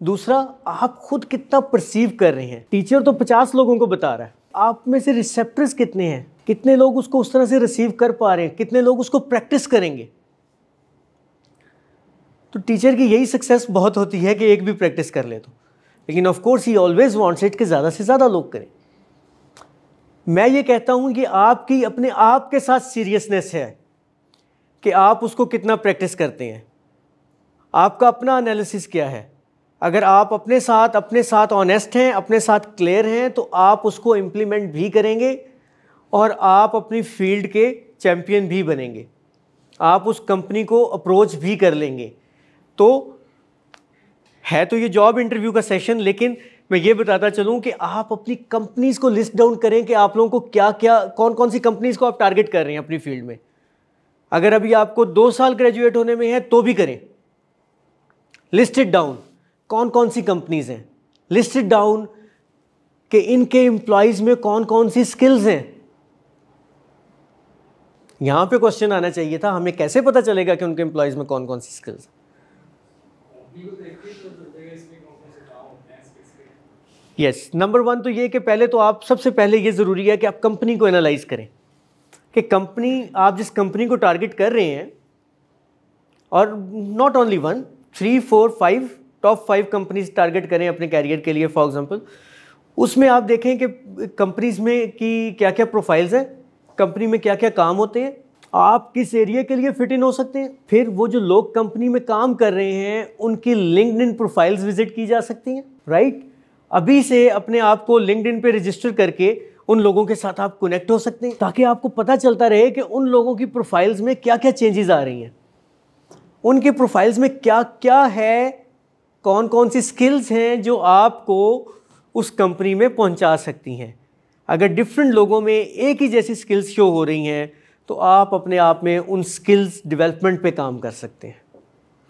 दूसरा आप खुद कितना परसीव कर रहे हैं टीचर तो पचास लोगों को बता रहा है आप में से रिसेप्टर्स कितने हैं कितने लोग उसको उस तरह से रिसीव कर पा रहे हैं कितने लोग उसको प्रैक्टिस करेंगे तो टीचर की यही सक्सेस बहुत होती है कि एक भी प्रैक्टिस कर ले तो लेकिन of course he always wants it कि ज़्यादा से ज़्यादा लोग करें मैं ये कहता हूँ कि आपकी अपने आप के साथ सीरियसनेस है कि आप उसको कितना प्रैक्टिस करते हैं आपका अपना एनालिसिस क्या है अगर आप अपने साथ अपने साथ ऑनेस्ट हैं अपने साथ क्लियर हैं तो आप उसको इम्प्लीमेंट भी करेंगे और आप अपनी फील्ड के चैम्पियन भी बनेंगे आप उस कंपनी को अप्रोच भी कर लेंगे तो है तो ये जॉब इंटरव्यू का सेशन लेकिन मैं ये बताता चलूं कि आप अपनी कंपनीज को लिस्ट डाउन करें कि आप लोगों को क्या क्या कौन कौन सी कंपनीज को आप टारगेट कर रहे हैं अपनी फील्ड में अगर अभी आपको दो साल ग्रेजुएट होने में है तो भी करें लिस्टेड डाउन कौन कौन सी कंपनीज हैं लिस्टेड डाउन कि इनके एम्प्लॉयज़ में कौन कौन सी स्किल्स हैं यहां पे क्वेश्चन आना चाहिए था हमें कैसे पता चलेगा कि उनके एम्प्लॉयज़ में कौन कौन सी स्किल्स यस नंबर वन तो ये कि पहले तो आप सबसे पहले ये ज़रूरी है कि आप कंपनी को एनालाइज करें कि कंपनी आप जिस कंपनी को टारगेट कर रहे हैं और not only one three four five top five companies target करें अपने कैरियर के लिए फॉर एग्जांपल उसमें आप देखें कि कंपनीज में की क्या क्या प्रोफाइल्स हैं कंपनी में क्या क्या काम होते हैं आप किस एरिया के लिए फिट इन हो सकते हैं फिर वो जो लोग कंपनी में काम कर रहे हैं उनकी लिंकड इन प्रोफाइल्स विजिट की जा सकती हैं राइट अभी से अपने आप को लिंकड पे रजिस्टर करके उन लोगों के साथ आप कनेक्ट हो सकते हैं ताकि आपको पता चलता रहे कि उन लोगों की प्रोफाइल्स में क्या क्या चेंजेस आ रही हैं उनके प्रोफाइल्स में क्या क्या है कौन कौन सी स्किल्स हैं जो आपको उस कंपनी में पहुंचा सकती हैं अगर डिफरेंट लोगों में एक ही जैसी स्किल्स शो हो रही हैं तो आप अपने आप में उन स्किल्स डेवलपमेंट पे काम कर सकते हैं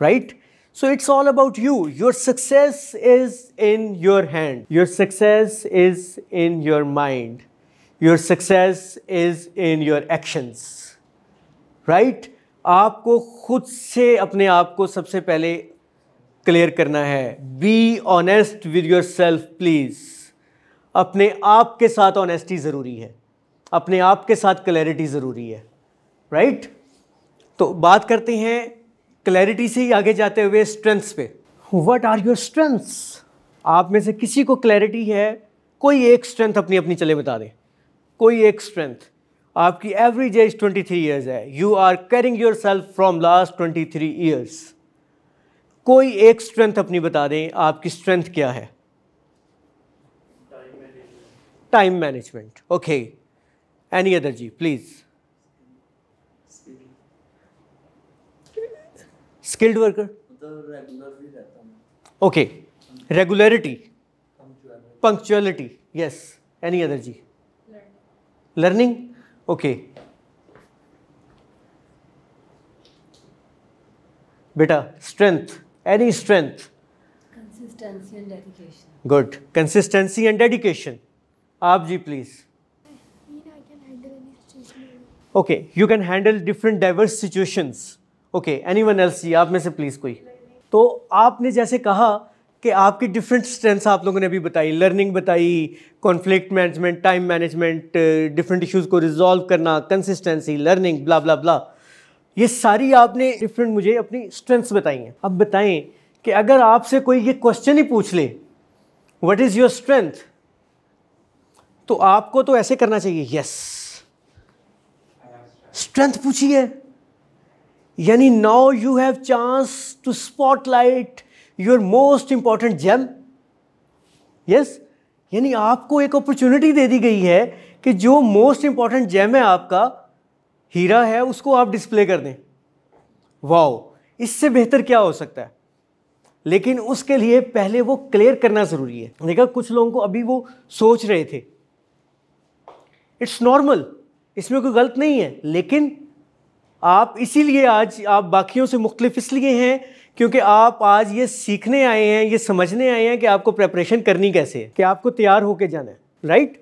right right? So it's all about you. Your success is in your hand. Your success is in your mind. Your success is in your actions. Right? आपको खुद से अपने आप को सबसे पहले क्लियर करना है be honest with yourself please अपने आप के साथ ऑनेस्टी ज़रूरी है अपने आप के साथ क्लैरिटी ज़रूरी है राइट right? तो बात करते हैं क्लैरिटी से ही आगे जाते हुए स्ट्रेंथ्स पे वट आर योर स्ट्रेंथ्स आप में से किसी को क्लैरिटी है कोई एक स्ट्रेंथ अपनी अपनी चले बता दें कोई एक स्ट्रेंथ आपकी average age twenty three years है you are carrying yourself from last twenty three years कोई एक स्ट्रेंथ अपनी बता दें आपकी स्ट्रेंथ क्या है time management okay any other जी please skilled worker okay regularity punctuality yes any other जी लर्निंग ओके बेटा strength any strength consistency and dedication good consistency and dedication आप जी please okay you can handle different diverse situations okay any one else जी आप में से please कोई तो आपने जैसे कहा कि आपकी डिफरेंट स्ट्रेंथ्स आप लोगों ने अभी बताई लर्निंग बताई conflict management time management different issues को रिजॉल्व करना consistency learning blah blah blah ये सारी आपने डिफरेंट मुझे अपनी स्ट्रेंथ्स बताई हैं अब बताएं कि अगर आपसे कोई ये क्वेश्चन ही पूछ ले व्हाट इज़ योर स्ट्रेंथ तो आपको तो ऐसे करना चाहिए यस स्ट्रेंथ पूछिए यानी now you have chance to spotlight your most important gem yes यानी आपको एक अपॉर्चुनिटी दे दी गई है कि जो मोस्ट इंपॉर्टेंट जेम है आपका हीरा है उसको आप डिस्प्ले कर दें वाओ इससे बेहतर क्या हो सकता है लेकिन उसके लिए पहले वो क्लियर करना ज़रूरी है देखा कुछ लोगों को अभी वो सोच रहे थे इट्स नॉर्मल इसमें कोई गलत नहीं है लेकिन आप इसीलिए आज आप बाकियों से मुख्तलिफ इसलिए हैं क्योंकि आप आज ये सीखने आए हैं ये समझने आए हैं कि आपको प्रेपरेशन करनी कैसे है कि आपको तैयार होके जाना है राइट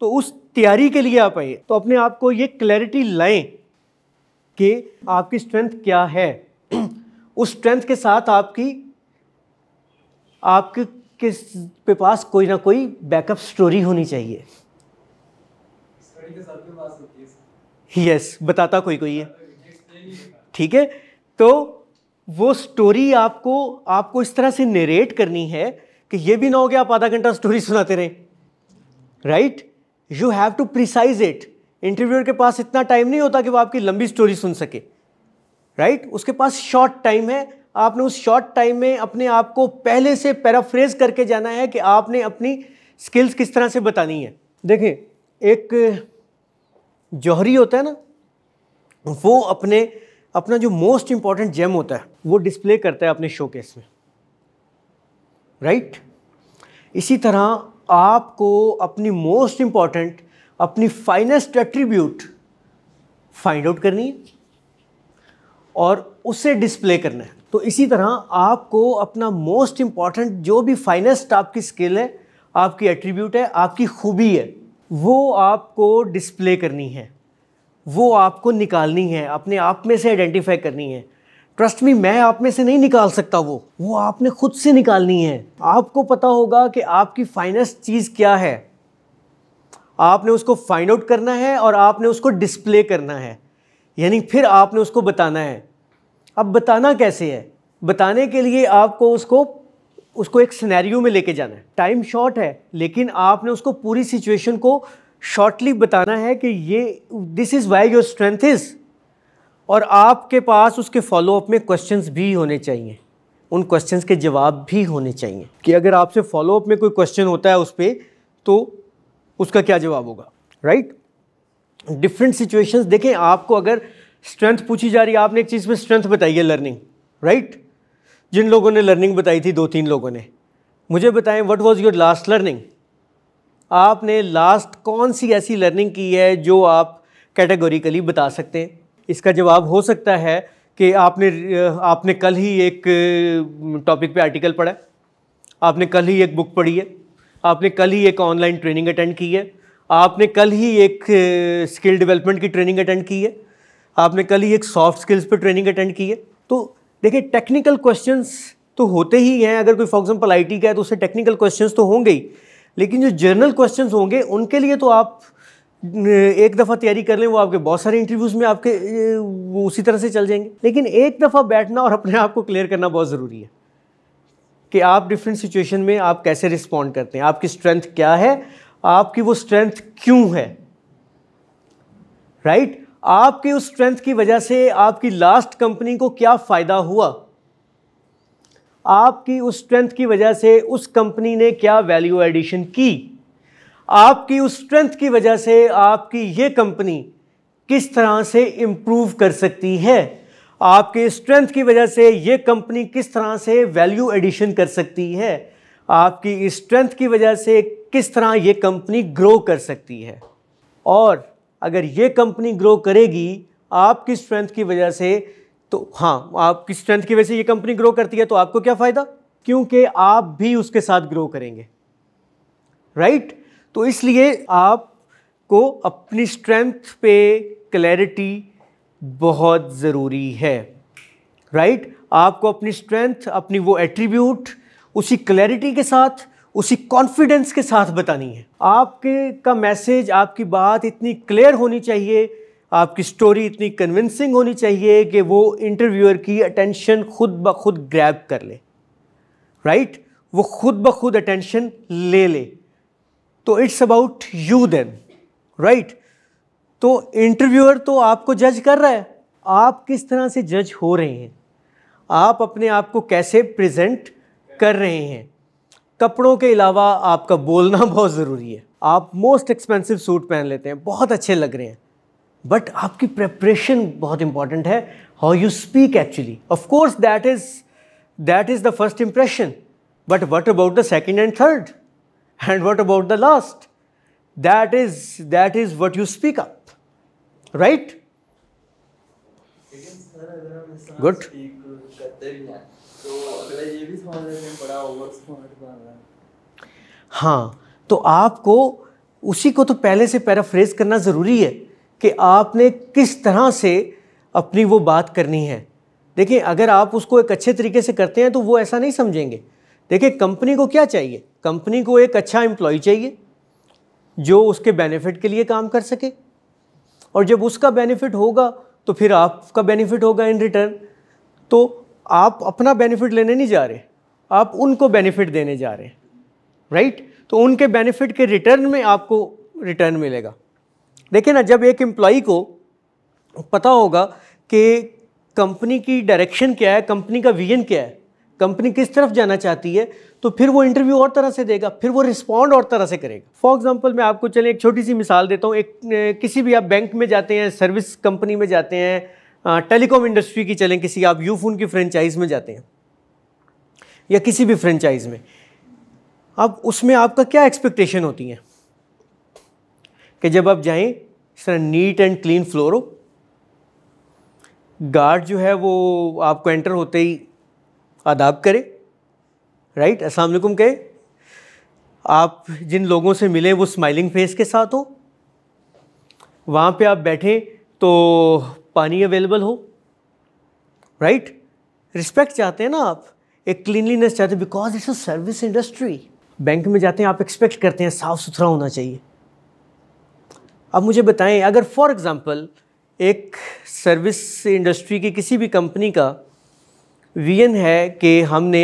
तो उस तैयारी के लिए आप आइए तो अपने आप को ये क्लैरिटी लाएं कि आपकी स्ट्रेंथ क्या है उस स्ट्रेंथ के साथ आपकी आपके किस पे पास कोई ना कोई बैकअप स्टोरी होनी चाहिए यस yes, बताता कोई कोई है ठीक है तो वो स्टोरी आपको आपको इस तरह से नरेट करनी है कि ये भी ना हो कि आप आधा घंटा स्टोरी सुनाते रहें right you have to precise it interviewer के पास इतना टाइम नहीं होता कि वो आपकी लंबी स्टोरी सुन सके राइट right? उसके पास शॉर्ट टाइम है आपने उस शॉर्ट टाइम में अपने आप को पहले से पैराफ्रेज करके जाना है कि आपने अपनी स्किल्स किस तरह से बतानी है देखें एक जौहरी होता है ना वो अपने अपना जो मोस्ट इंपॉर्टेंट जेम होता है वो डिस्प्ले करता है अपने शोकेस में राइट right? इसी तरह आपको अपनी मोस्ट इंपॉर्टेंट अपनी फाइनेस्ट एट्रीब्यूट फाइंड आउट करनी है और उसे डिस्प्ले करना है तो इसी तरह आपको अपना मोस्ट इंपॉर्टेंट जो भी फाइनेस्ट आपकी स्किल है आपकी एट्रीब्यूट है आपकी खूबी है वो आपको डिस्प्ले करनी है वो आपको निकालनी है अपने आप में से आइडेंटिफाई करनी है ट्रस्ट मी मैं आप में से नहीं निकाल सकता वो वो आपने खुद से निकालनी है आपको पता होगा कि आपकी फाइनेस्ट चीज़ क्या है आपने उसको फाइंड आउट करना है और आपने उसको डिस्प्ले करना है यानी फिर आपने उसको बताना है अब बताना कैसे है बताने के लिए आपको उसको उसको एक सिनेरियो में लेके जाना है टाइम शॉर्ट है लेकिन आपने उसको पूरी सिचुएशन को शॉर्टली बताना है कि ये this is why your strength is और आपके पास उसके फॉलोअप में क्वेश्चंस भी होने चाहिए उन क्वेश्चंस के जवाब भी होने चाहिए कि अगर आपसे फॉलोअप में कोई क्वेश्चन होता है उस पर तो उसका क्या जवाब होगा राइट डिफरेंट सिचुएशंस देखें आपको अगर स्ट्रेंथ पूछी जा रही है आपने एक चीज़ में स्ट्रेंथ बताई है लर्निंग राइट जिन लोगों ने लर्निंग बताई थी दो तीन लोगों ने मुझे बताएं what was your last learning आपने लास्ट कौन सी ऐसी लर्निंग की है जो आप कैटेगोरिकली बता सकते हैं इसका जवाब हो सकता है कि आपने आपने कल ही एक टॉपिक पे आर्टिकल पढ़ा आपने कल ही एक बुक पढ़ी है आपने कल ही एक ऑनलाइन ट्रेनिंग अटेंड की है आपने कल ही एक स्किल डेवलपमेंट की ट्रेनिंग अटेंड की है आपने कल ही एक सॉफ्ट स्किल्स पर ट्रेनिंग अटेंड की है तो देखिए टेक्निकल क्वेश्चंस तो होते ही हैं अगर कोई फॉर एग्जाम्पल आई का है तो उससे टेक्निकल क्वेश्चंस तो होंगे ही लेकिन जो जनरल क्वेश्चंस होंगे उनके लिए तो आप एक दफ़ा तैयारी कर लें वो आपके बहुत सारे इंटरव्यूज़ में आपके उसी तरह से चल जाएंगे लेकिन एक दफ़ा बैठना और अपने आप को क्लियर करना बहुत ज़रूरी है कि आप डिफरेंट सिचुएशन में आप कैसे रिस्पॉन्ड करते हैं आपकी स्ट्रेंथ क्या है आपकी वो स्ट्रेंथ क्यों है राइट right? आपके उस स्ट्रेंथ की वजह से आपकी लास्ट कंपनी को क्या फ़ायदा हुआ आपकी उस स्ट्रेंथ की वजह से उस कंपनी ने क्या वैल्यू एडिशन की आपकी उस स्ट्रेंथ की वजह से आपकी ये कंपनी किस तरह से इम्प्रूव कर सकती है आपके स्ट्रेंथ की वजह से ये कंपनी किस तरह से वैल्यू एडिशन कर सकती है आपकी स्ट्रेंथ की वजह से किस तरह ये कंपनी ग्रो कर सकती है और अगर ये कंपनी ग्रो करेगी आपकी स्ट्रेंथ की वजह से तो हाँ आपकी स्ट्रेंथ की वजह से ये कंपनी ग्रो करती है तो आपको क्या फ़ायदा क्योंकि आप भी उसके साथ ग्रो करेंगे राइट right? तो इसलिए आपको अपनी स्ट्रेंथ पे क्लैरिटी बहुत ज़रूरी है राइट right? आपको अपनी स्ट्रेंथ अपनी वो एट्रीब्यूट उसी क्लैरिटी के साथ उसी कॉन्फिडेंस के साथ बतानी है आपके का मैसेज आपकी बात इतनी क्लियर होनी चाहिए आपकी स्टोरी इतनी कन्विंसिंग होनी चाहिए कि वो इंटरव्यूअर की अटेंशन खुद ब खुद ग्रैब कर ले राइट वो खुद ब खुद अटेंशन ले ले तो it's about you then right तो इंटरव्यूअर तो आपको जज कर रहा है आप किस तरह से जज हो रहे हैं आप अपने आप को कैसे प्रेजेंट कर रहे हैं कपड़ों के अलावा आपका बोलना बहुत ज़रूरी है आप मोस्ट एक्सपेंसिव सूट पहन लेते हैं बहुत अच्छे लग रहे हैं बट आपकी प्रेपरेशन बहुत इंपॉर्टेंट है how you speak actually of course that is that is the first impression but what about the second and third and what about the last that is that is what you speak up right good हाँ तो आपको उसी को तो पहले से paraphrase करना ज़रूरी है कि आपने किस तरह से अपनी वो बात करनी है देखिए अगर आप उसको एक अच्छे तरीके से करते हैं तो वो ऐसा नहीं समझेंगे देखिए कंपनी को क्या चाहिए कंपनी को एक अच्छा एम्प्लॉय चाहिए जो उसके बेनिफिट के लिए काम कर सके और जब उसका बेनिफिट होगा तो फिर आपका बेनिफिट होगा इन रिटर्न तो आप अपना बेनिफिट लेने नहीं जा रहे आप उनको बेनिफिट देने जा रहे हैं राइट तो उनके बेनिफिट के रिटर्न में आपको रिटर्न मिलेगा देखिए ना जब एक एम्प्लॉई को पता होगा कि कंपनी की डायरेक्शन क्या है कंपनी का विजन क्या है कंपनी किस तरफ जाना चाहती है तो फिर वो इंटरव्यू और तरह से देगा फिर वो रिस्पॉन्ड और तरह से करेगा फॉर एग्जाम्पल मैं आपको चले एक छोटी सी मिसाल देता हूँ एक किसी भी आप बैंक में जाते हैं सर्विस कंपनी में जाते हैं टेलीकॉम इंडस्ट्री की चलें किसी आप यू फोन की फ्रेंचाइज में जाते हैं या किसी भी फ्रेंचाइज में अब उसमें आपका क्या एक्सपेक्टेशन होती है कि जब आप जाएं इस तरह नीट एंड क्लीन फ्लोर हो गार्ड जो है वो आपको एंटर होते ही आदाब करे राइट अस्सलाम वालेकुम कहे आप जिन लोगों से मिले वो स्माइलिंग फेस के साथ हो वहाँ पे आप बैठें तो पानी अवेलेबल हो राइट रिस्पेक्ट चाहते हैं ना आप एक क्लीनलीनेस चाहते हैं because it's a service industry bank में जाते हैं आप एक्सपेक्ट करते हैं साफ़ सुथरा होना चाहिए अब मुझे बताएं अगर फॉर एग्ज़ाम्पल एक सर्विस इंडस्ट्री की किसी भी कंपनी का वीएन है कि हमने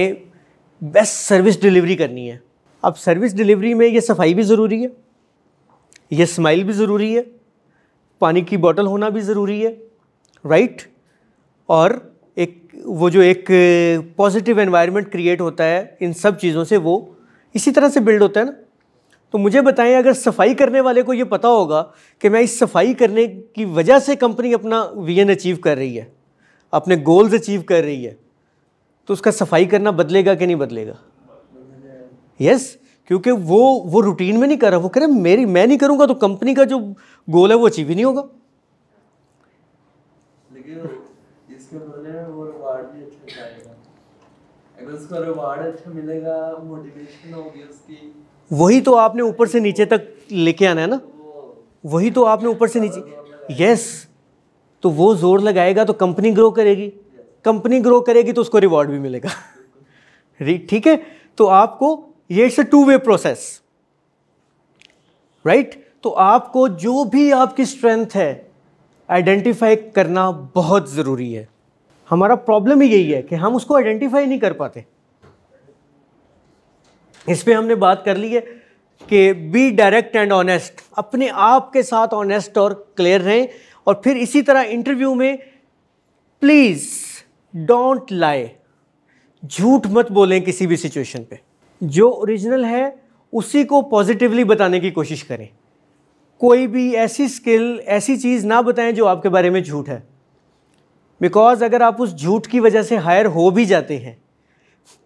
बेस्ट सर्विस डिलीवरी करनी है अब सर्विस डिलीवरी में ये सफाई भी ज़रूरी है ये स्माइल भी ज़रूरी है पानी की बोतल होना भी ज़रूरी है राइट और एक वो जो एक पॉजिटिव एनवायरनमेंट क्रिएट होता है इन सब चीज़ों से वो इसी तरह से बिल्ड होता है ना तो मुझे बताएं अगर सफाई करने वाले को ये पता होगा कि मैं इस सफाई करने की वजह से कंपनी अपना विजन अचीव कर रही है अपने गोल्स अचीव कर रही है तो उसका सफाई करना बदलेगा कि नहीं बदलेगा यस yes, क्योंकि वो वो रूटीन में नहीं कर रहा वो कह रहे मेरी मैं नहीं करूँगा तो कंपनी का जो गोल है वो अचीव ही नहीं होगा अच्छा अगर उसको रिवार्ड अच्छा मिलेगा मोटिवेशन होगी उसकी वही तो आपने ऊपर से नीचे तक लेके आना है ना वही तो आपने ऊपर से नीचे यस तो वो जोर लगाएगा तो कंपनी ग्रो करेगी कंपनी ग्रो करेगी तो उसको रिवॉर्ड भी मिलेगा ठीक है तो आपको ये it's a two way process right तो आपको जो भी आपकी स्ट्रेंथ है आइडेंटिफाई करना बहुत ज़रूरी है हमारा प्रॉब्लम ही यही है कि हम उसको आइडेंटिफाई नहीं कर पाते इस पर हमने बात कर ली है कि बी डायरेक्ट एंड ऑनेस्ट अपने आप के साथ ऑनेस्ट और क्लियर रहें और फिर इसी तरह इंटरव्यू में प्लीज़ डोंट लाई झूठ मत बोलें किसी भी सिचुएशन पे जो ओरिजिनल है उसी को पॉजिटिवली बताने की कोशिश करें कोई भी ऐसी स्किल ऐसी चीज़ ना बताएं जो आपके बारे में झूठ है बिकॉज़ अगर आप उस झूठ की वजह से हायर हो भी जाते हैं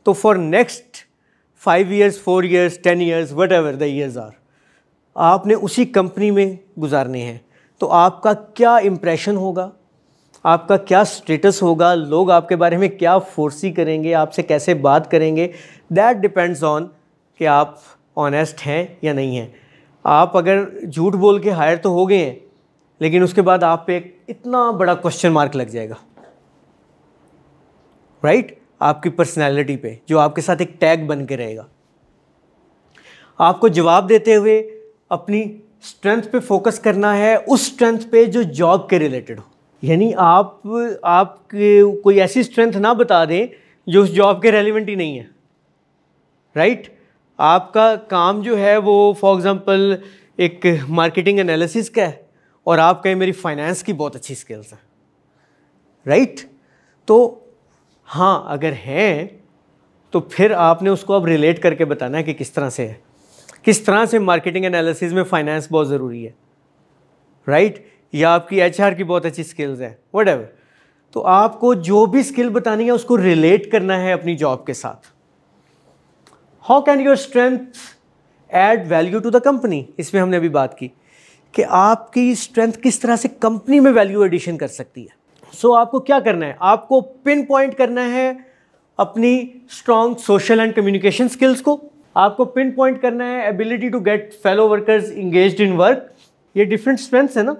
तो for next five years four years ten years whatever the years are आपने उसी कंपनी में गुजारने हैं तो आपका क्या इम्प्रेशन होगा आपका क्या स्टेटस होगा लोग आपके बारे में क्या फोर्सी करेंगे आपसे कैसे बात करेंगे दैट डिपेंड्स ऑन कि आप ऑनेस्ट हैं या नहीं हैं आप अगर झूठ बोल के हायर तो हो गए हैं लेकिन उसके बाद आप पे इतना बड़ा क्वेश्चन मार्क लग जाएगा राइट right? आपकी पर्सनैलिटी पे जो आपके साथ एक टैग बन के रहेगा आपको जवाब देते हुए अपनी स्ट्रेंथ पे फोकस करना है उस स्ट्रेंथ पे जो जॉब के रिलेटेड हो यानी आप आप कोई ऐसी स्ट्रेंथ ना बता दें जो उस जॉब के रेलिवेंट ही नहीं है राइट right? आपका काम जो है वो फॉर एग्ज़ाम्पल एक मार्केटिंग एनालिसिस का है और आप कहें मेरी फाइनेंस की बहुत अच्छी स्किल्स हैं राइट right? तो हाँ अगर हैं तो फिर आपने उसको अब रिलेट करके बताना है कि किस तरह से है किस तरह से मार्केटिंग एनालिसिस में फाइनेंस बहुत ज़रूरी है राइट right? या आपकी एच की बहुत अच्छी स्किल्स हैं वट तो आपको जो भी स्किल बतानी है उसको रिलेट करना है अपनी जॉब के साथ how can your strength add value to the company इसमें हमने अभी बात की कि आपकी स्ट्रेंथ किस तरह से कंपनी में वैल्यू एडिशन कर सकती है सो so, आपको क्या करना है आपको पिन पॉइंट करना है अपनी strong social and communication skills को आपको पिन पॉइंट करना है ability to get fellow workers engage in work ये डिफरेंट स्ट्रेंथ्स है ना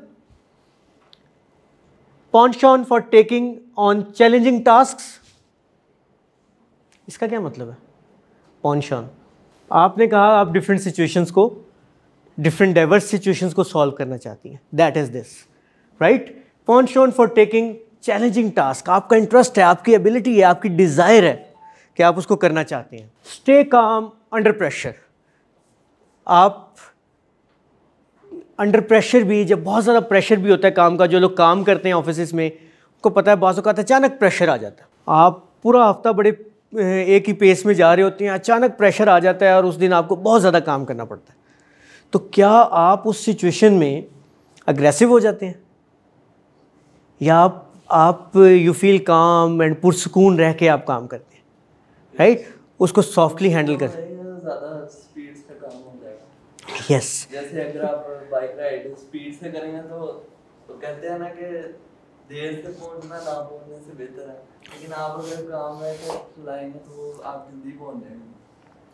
passion for taking on challenging task इसका क्या मतलब है पॉन्च ऑन आपने कहा आप डिफरेंट सिचुएशंस को डिफरेंट डाइवर्स सिचुएशंस को सॉल्व करना चाहती हैं that is this right passion for taking challenging task आपका इंटरेस्ट है आपकी एबिलिटी है आपकी डिज़ायर है कि आप उसको करना चाहते हैं स्टे काम अंडर प्रेशर आप अंडर प्रेशर भी जब बहुत ज़्यादा प्रेशर भी होता है काम का जो लोग काम करते हैं ऑफिस में उनको पता है बाज़ का अचानक प्रेशर आ जाता है आप पूरा हफ्ता बड़े एक ही पेस में जा रहे होते हैं अचानक प्रेशर आ जाता है और उस दिन आपको बहुत ज़्यादा काम करना पड़ता है तो क्या आप उस सिचुएशन में अग्रेसिव हो जाते हैं या आप आप यू फील काम एंड पुरसकून रह के आप काम करते हैं राइट right? उसको सॉफ्टली हैंडल कर यस हैं तो, तो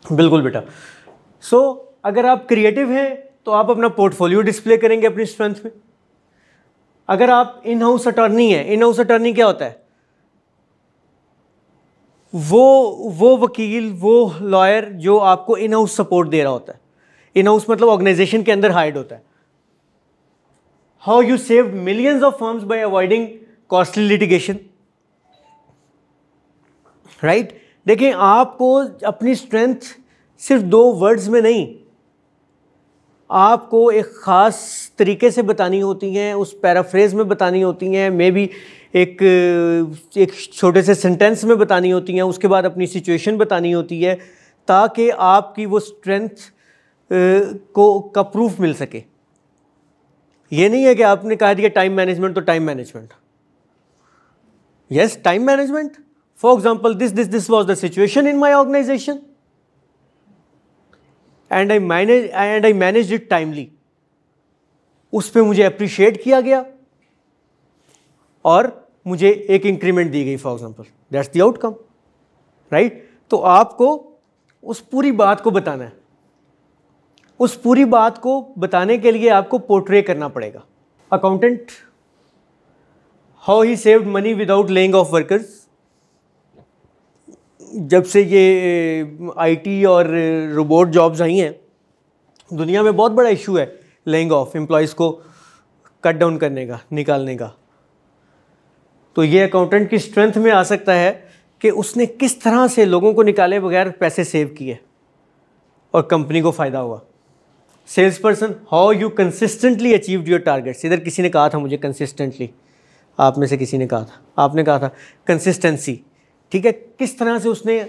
तो बिल्कुल बेटा सो अगर आप क्रिएटिव हैं तो आप अपना पोर्टफोलियो डिस्प्ले करेंगे अपनी स्ट्रेंथ में अगर आप इन हाउस अटॉर्नी है इन हाउस अटॉर्नी क्या होता है वो वो वकील वो लॉयर जो आपको इन हाउस सपोर्ट दे रहा होता है इन हाउस मतलब ऑर्गेनाइजेशन के अंदर हाइड होता है how you save millions of firms by avoiding costly litigation right देखिए आपको अपनी स्ट्रेंथ सिर्फ दो वर्ड्स में नहीं आपको एक ख़ास तरीके से बतानी होती हैं उस पैराफ्रेज में बतानी होती हैं मे बी एक एक छोटे से सेंटेंस में बतानी होती हैं उसके बाद अपनी सिचुएशन बतानी होती है ताकि आपकी वो स्ट्रेंथ को का प्रूफ मिल सके ये नहीं है कि आपने कहा दिया टाइम मैनेजमेंट तो time management yes time management for example this this this was the situation in my organisation and I manage and I manage it timely उस पर मुझे अप्रिशिएट किया गया और मुझे एक इंक्रीमेंट दी गई for example that's the outcome right तो आपको उस पूरी बात को बताना है उस पूरी बात को बताने के लिए आपको पोर्ट्रे करना पड़ेगा accountant how he saved money without laying off workers जब से ये आईटी और रोबोट जॉब्स आई हैं दुनिया में बहुत बड़ा इशू है लेंग ऑफ एम्प्लॉयज़ को कट डाउन करने का निकालने का तो ये अकाउंटेंट की स्ट्रेंथ में आ सकता है कि उसने किस तरह से लोगों को निकाले बगैर पैसे सेव किए और कंपनी को फ़ायदा हुआ sales person how you consistently achieve your targets इधर किसी ने कहा था मुझे कंसिस्टेंटली आप में से किसी ने कहा था आपने कहा था कंसिस्टेंसी ठीक है किस तरह से उसने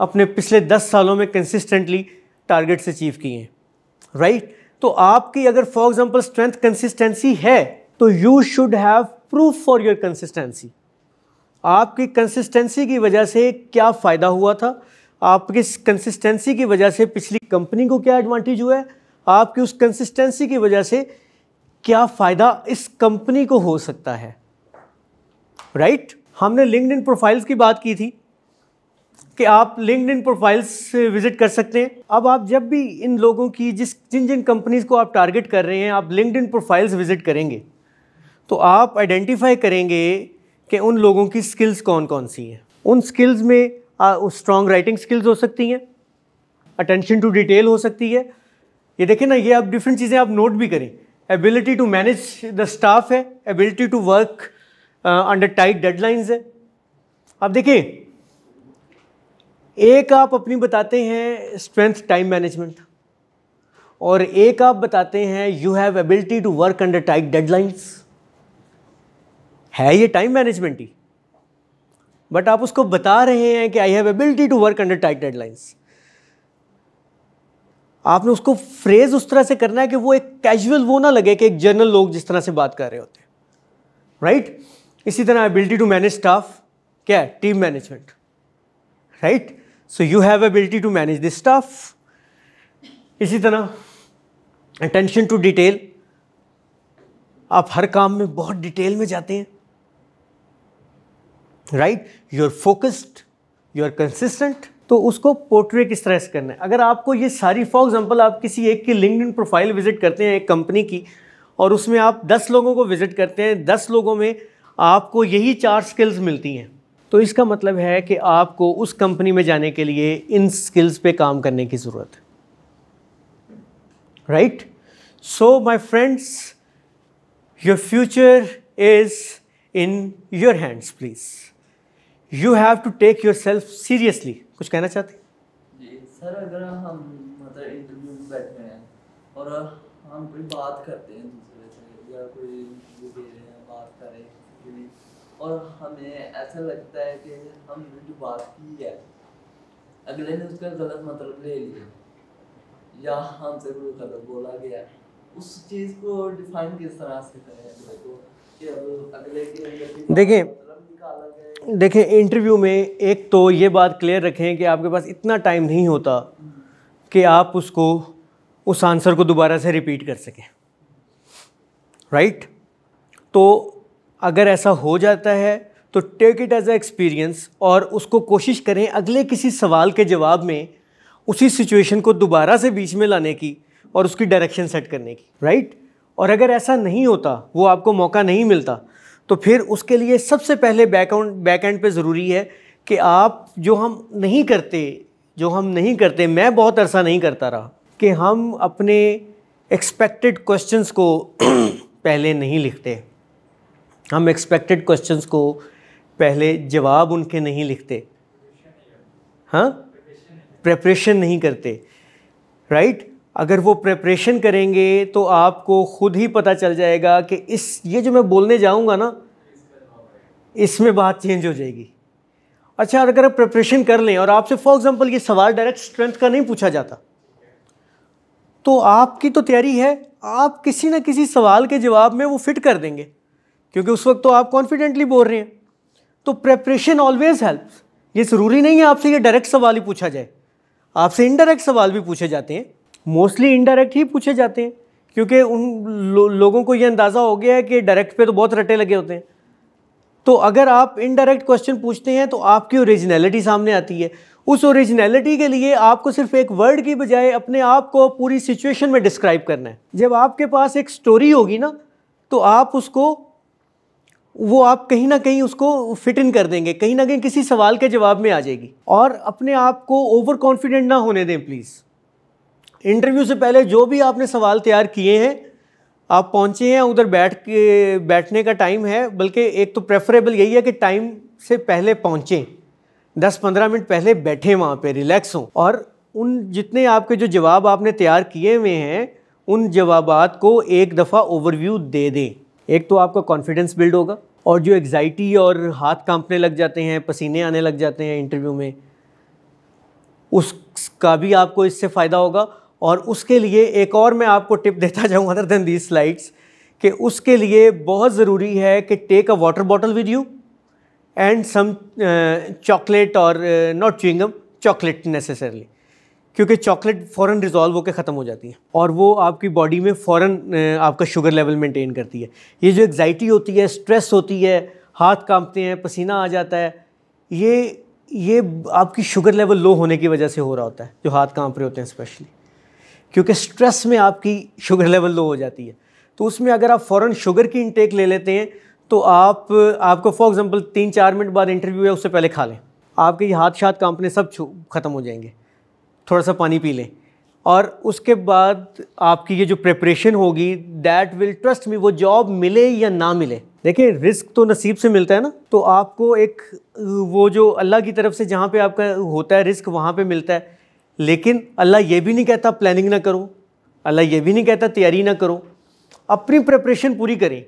अपने पिछले दस सालों में कंसिस्टेंटली टारगेट्स अचीव किए हैं राइट तो आपकी अगर फॉर एग्जाम्पल स्ट्रेंथ कंसिस्टेंसी है तो you should have proof for your consistency आपकी कंसिस्टेंसी की वजह से क्या फ़ायदा हुआ था आपकी कंसिस्टेंसी की वजह से पिछली कंपनी को क्या एडवांटेज हुआ है आपकी उस कंसिस्टेंसी की वजह से क्या फ़ायदा इस कंपनी को हो सकता है राइट right? हमने लिंकड इन प्रोफाइल्स की बात की थी कि आप लिंकड प्रोफाइल्स से विज़िट कर सकते हैं अब आप जब भी इन लोगों की जिस जिन जिन कंपनीज़ को आप टारगेट कर रहे हैं आप लिंकड प्रोफाइल्स विज़िट करेंगे तो आप आइडेंटिफाई करेंगे कि उन लोगों की स्किल्स कौन कौन सी हैं उन स्किल्स में स्ट्रॉन्ग राइटिंग स्किल्स हो सकती हैं अटेंशन टू डिटेल हो सकती है ये देखें ना ये आप डिफरेंट चीज़ें आप नोट भी करें ability to manage the staff है ability to work under tight deadlines है अब देखिए एक आप अपनी बताते हैं स्ट्रेंथ टाइम मैनेजमेंट और एक आप बताते हैं you have ability to work under tight deadlines है ये टाइम मैनेजमेंट ही बट आप उसको बता रहे हैं कि I have ability to work under tight deadlines आपने उसको फ्रेज उस तरह से करना है कि वो एक कैजुअल वो ना लगे कि एक जर्नल लोग जिस तरह से बात कर रहे होते हैं राइट right? इसी तरह एबिलिटी टू मैनेज स्टाफ क्या है team management right so you have ability to manage this staff इसी तरह अटेंशन टू डिटेल आप हर काम में बहुत डिटेल में जाते हैं right you are focused you are consistent तो उसको पोर्ट्रे किस तरह से करना है अगर आपको ये सारी फॉर एग्जाम्पल आप किसी एक की लिंक प्रोफाइल विजिट करते हैं एक कंपनी की और उसमें आप दस लोगों को विजिट करते हैं दस लोगों में आपको यही चार स्किल्स मिलती हैं तो इसका मतलब है कि आपको उस कंपनी में जाने के लिए इन स्किल्स पे काम करने की ज़रूरत है right so my friends your future is in your hands please you have to take yourself seriously कुछ कहना चाहते हैं सर अगर हम मतलब इंटरव्यू में बैठे हैं और हम कोई बात करते हैं दूसरे से या कोई और हमें ऐसा लगता है कि हमने जो बात की है अगले ने उसका गलत मतलब ले लिया या हमसे कोई गलत बोला गया उस चीज़ को डिफाइन किस तरह से करें अगले को कि अब अगले के देखिए मतलब देखें इंटरव्यू में एक तो ये बात क्लियर रखें कि आपके पास इतना टाइम नहीं होता हम्म। कि आप उसको उस आंसर को दोबारा से रिपीट कर सकें राइट right? तो अगर ऐसा हो जाता है तो take it as a experience और उसको कोशिश करें अगले किसी सवाल के जवाब में उसी सिचुएशन को दोबारा से बीच में लाने की और उसकी डायरेक्शन सेट करने की राइट और अगर ऐसा नहीं होता वो आपको मौका नहीं मिलता तो फिर उसके लिए सबसे पहले बैकउंड बैक एंड पे ज़रूरी है कि आप जो हम नहीं करते जो हम नहीं करते मैं बहुत अरसा नहीं करता रहा कि हम अपने एक्सपेक्टेड क्वेश्चंस को पहले नहीं लिखते हम एक्सपेक्टेड क्वेश्चंस को पहले जवाब उनके नहीं लिखते हाँ प्रेपरेशन नहीं करते राइट right? अगर वो प्रेपरेशन करेंगे तो आपको खुद ही पता चल जाएगा कि इस ये जो मैं बोलने जाऊँगा ना इसमें बात चेंज हो जाएगी अच्छा अगर आप प्रेपरेशन कर लें और आपसे फॉर एग्जांपल ये सवाल डायरेक्ट स्ट्रेंथ का नहीं पूछा जाता तो आपकी तो तैयारी है आप किसी ना किसी सवाल के जवाब में वो फिट कर देंगे क्योंकि उस वक्त तो आप कॉन्फिडेंटली बोल रहे हैं तो प्रेपरेशन ऑलवेज हेल्प ये ज़रूरी नहीं है आपसे ये डायरेक्ट सवाल ही पूछा जाए आपसे इनडायरेक्ट सवाल भी पूछे जाते हैं मोस्टली इनडायरेक्ट ही पूछे जाते हैं क्योंकि उन लो, लोगों को ये अंदाज़ा हो गया है कि डायरेक्ट पे तो बहुत रटे लगे होते हैं तो अगर आप इनडायरेक्ट क्वेश्चन पूछते हैं तो आपकी ओरिजिनेलिटी सामने आती है उस ओरिजिनेलिटी के लिए आपको सिर्फ एक वर्ड की बजाय अपने आप को पूरी सिचुएशन में डिस्क्राइब करना है जब आपके पास एक स्टोरी होगी ना तो आप उसको वो आप कहीं ना कहीं उसको फिट इन कर देंगे कहीं ना कहीं किसी सवाल के जवाब में आ जाएगी और अपने आप को ओवर कॉन्फिडेंट ना होने दें प्लीज़ इंटरव्यू से पहले जो भी आपने सवाल तैयार किए हैं आप पहुंचे हैं उधर बैठ के बैठने का टाइम है बल्कि एक तो प्रेफरेबल यही है कि टाइम से पहले पहुंचें दस पंद्रह मिनट पहले बैठें वहाँ पे रिलैक्स हों और उन जितने आपके जो जवाब आपने तैयार किए हुए हैं उन जवाब को एक दफ़ा ओवरव्यू दे दें एक तो आपका कॉन्फिडेंस बिल्ड होगा और जो एग्जाइटी और हाथ कांपने लग जाते हैं पसीने आने लग जाते हैं इंटरव्यू में उसका भी आपको इससे फ़ायदा होगा और उसके लिए एक और मैं आपको टिप देता जाऊँ अदर देन दीज स्लाइड्स कि उसके लिए बहुत ज़रूरी है कि take a water bottle with you and some chocolate और नॉट चुइंगम चॉकलेट नेसेसरली क्योंकि चॉकलेट फ़ौरन रिजॉल्व होकर ख़त्म हो जाती है और वो आपकी बॉडी में फ़ौरन आपका शुगर लेवल मेंटेन करती है ये जो एग्जाइटी होती है स्ट्रेस होती है हाथ कांपते हैं पसीना आ जाता है ये ये आपकी शुगर लेवल लो होने की वजह से हो रहा होता है जो हाथ कांप रहे होते हैं स्पेशली क्योंकि स्ट्रेस में आपकी शुगर लेवल लो हो जाती है तो उसमें अगर आप फ़ौरन शुगर की इंटेक ले लेते हैं तो आप आपको फॉर एग्ज़ाम्पल तीन चार मिनट बाद इंटरव्यू है उससे पहले खा लें आपके ये हाथ शाथ कांपने सब ख़त्म हो जाएंगे थोड़ा सा पानी पी लें और उसके बाद आपकी ये जो प्रिपरेशन होगी दैट विल ट्रस्ट मी वो जॉब मिले या ना मिले देखिए रिस्क तो नसीब से मिलता है ना तो आपको एक वो जो अल्लाह की तरफ से जहाँ पे आपका होता है रिस्क वहाँ पे मिलता है लेकिन अल्लाह ये भी नहीं कहता प्लानिंग ना करो अल्लाह ये भी नहीं कहता तैयारी ना करो अपनी प्रिपरेशन पूरी करें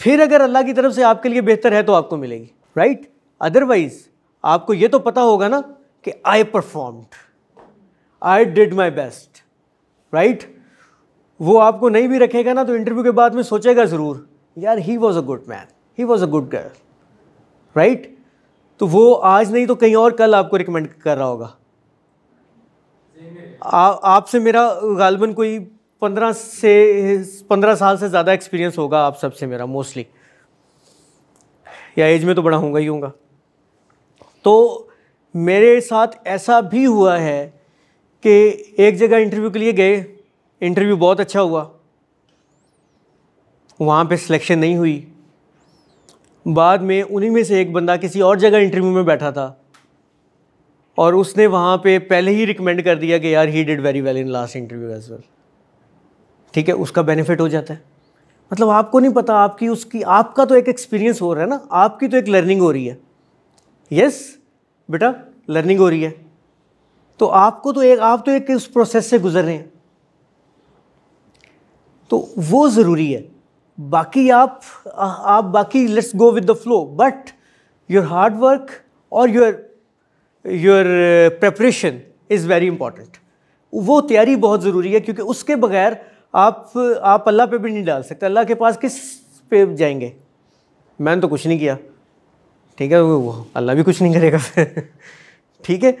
फिर अगर अल्लाह की तरफ से आपके लिए बेहतर है तो आपको मिलेगी राइट अदरवाइज़ आपको ये तो पता होगा ना कि I performed I did my best right वो आपको नहीं भी रखेगा ना तो इंटरव्यू के बाद में सोचेगा ज़रूर यार he was a good man he was a good girl right तो वो आज नहीं तो कहीं और कल आपको रिकमेंड कर रहा होगा आपसे मेरा गालबन कोई पंद्रह से पंद्रह साल से ज़्यादा एक्सपीरियंस होगा आप सबसे मेरा मोस्टली या एज में तो बड़ा होगा ही होगा तो मेरे साथ ऐसा भी हुआ है कि एक जगह इंटरव्यू के लिए गए इंटरव्यू बहुत अच्छा हुआ वहाँ पे सिलेक्शन नहीं हुई बाद में उन्हीं में से एक बंदा किसी और जगह इंटरव्यू में बैठा था और उसने वहाँ पे पहले ही रिकमेंड कर दिया कि यार he did very well in last interview as well ठीक है उसका बेनिफिट हो जाता है मतलब आपको नहीं पता आपकी उसकी आपका तो एक एक्सपीरियंस हो रहा है ना आपकी तो एक लर्निंग हो रही है यस yes, बेटा लर्निंग हो रही है तो आपको तो एक आप तो एक इस प्रोसेस से गुजर रहे हैं तो वो ज़रूरी है बाकी आप आप बाकी let's go with the flow but your hard work और your your preparation is very important वो तैयारी बहुत ज़रूरी है क्योंकि उसके बगैर आप आप अल्लाह पे भी नहीं डाल सकते अल्लाह के पास किस पे जाएंगे मैंने तो कुछ नहीं किया ठीक है वो अल्लाह भी कुछ नहीं करेगा ठीक है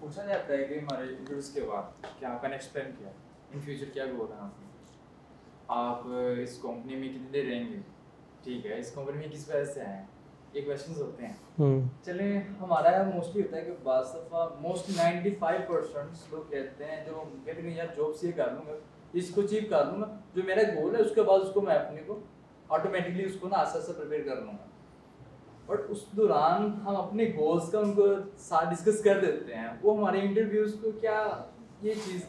पूछा जाता है कि हमारे इंटरव्यूज के बाद कि आपका नेक्स्ट प्लान क्या है इन फ्यूचर क्या गोल है आपका आप इस कंपनी में कितने रहेंगे ठीक है इस कंपनी में किस वजह से आए ये क्वेश्चन होते हैं हम्म। चले हमारा यहाँ मोस्टली होता है कि बासफा मोस्ट नाइन्टी फाइव परसेंट लोग कहते हैं जो कहते हैं यार जॉब से कर लूँगा इसको अचीव कर लूँगा जो मेरा गोल है उसके बाद उसको मैं अपने को ऑटोमेटिकली उसको ना आस्ते आस्ते प्रिपेयर कर लूँगा बट उस दौरान हम अपने गोल्स का उनको साथ डिस्कस कर देते हैं वो हमारे इंटरव्यूज को क्या ये चीज़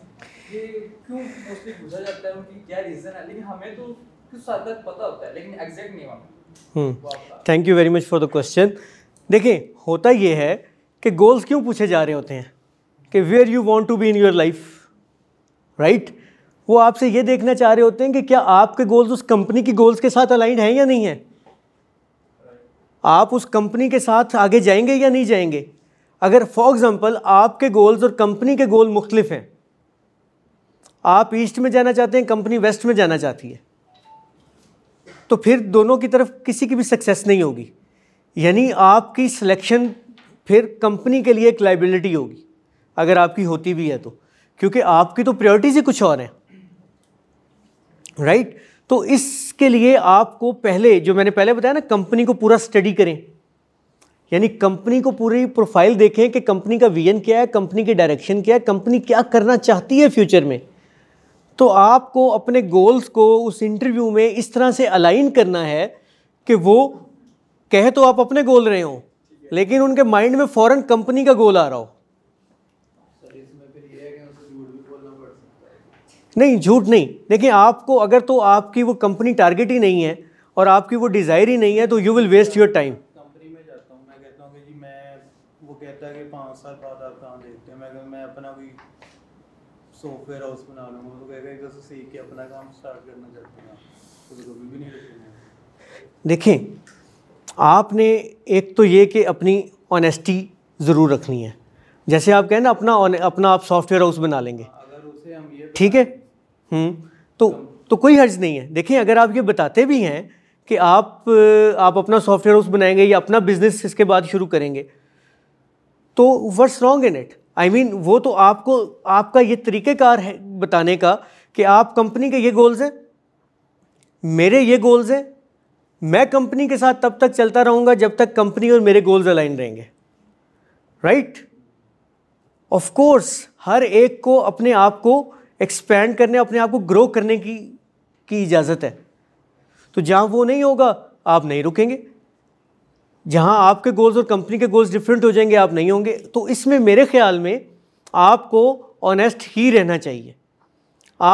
ये क्यों मोस्टली पूछा जाता है उनकी क्या रीज़न है लेकिन हमें तो कुछ हद तक पता होता है लेकिन एग्जैक्ट नहीं हमें thank you very much for the question देखिए होता ये है कि गोल्स क्यों पूछे जा रहे होते हैं कि where you want to be in your life right वो आपसे ये देखना चाह रहे होते हैं कि क्या आपके गोल्स उस कंपनी की गोल्स के साथ अलाइंड हैं या नहीं है आप उस कंपनी के साथ आगे जाएंगे या नहीं जाएंगे अगर फॉर एग्ज़ाम्पल आपके गोल्स और कंपनी के गोल मुख्तलिफ हैं आप ईस्ट में जाना चाहते हैं कंपनी वेस्ट में जाना चाहती है तो फिर दोनों की तरफ किसी की भी सक्सेस नहीं होगी यानी आपकी सिलेक्शन फिर कंपनी के लिए एक लाइबिलिटी होगी अगर आपकी होती भी है तो क्योंकि आपकी तो प्रायोरिटीज़ ही कुछ और हैं राइट right? तो इसके लिए आपको पहले जो मैंने पहले बताया ना कंपनी को पूरा स्टडी करें यानी कंपनी को पूरी प्रोफाइल देखें कि कंपनी का विजन क्या है कंपनी की डायरेक्शन क्या है कंपनी क्या करना चाहती है फ्यूचर में तो आपको अपने गोल्स को उस इंटरव्यू में इस तरह से अलाइन करना है कि वो कहे तो आप अपने गोल रहे हो लेकिन उनके माइंड में फ़ौरन कंपनी का गोल आ रहा हो नहीं झूठ नहीं देखिए आपको अगर तो आपकी वो कंपनी टारगेट ही नहीं है और आपकी वो डिज़ायर ही नहीं है तो you will waste your time देखें आपने एक तो ये कि अपनी ऑनेस्टी ज़रूर रखनी है जैसे आप कहें ना अपना अपना आप सॉफ्टवेयर हाउस बना लेंगे ठीक है हम्म। तो तो कोई हर्ज नहीं है देखें अगर आप ये बताते भी हैं कि आप आप अपना सॉफ्टवेयर हाउस बनाएंगे या अपना बिजनेस इसके बाद शुरू करेंगे तो what's wrong in it I mean वो तो आपको आपका ये तरीक़ेकार है बताने का कि आप कंपनी के ये गोल्स हैं मेरे ये गोल्स हैं मैं कंपनी के साथ तब तक चलता रहूँगा जब तक कंपनी और मेरे गोल्स अलाइन रहेंगे राइट ऑफ कोर्स हर एक को अपने आप को एक्सपैंड करने अपने आप को ग्रो करने की की इजाज़त है तो जहाँ वो नहीं होगा आप नहीं रुकेंगे जहाँ आपके गोल्स और कंपनी के गोल्स डिफरेंट हो जाएंगे आप नहीं होंगे तो इसमें मेरे ख्याल में आपको ऑनेस्ट ही रहना चाहिए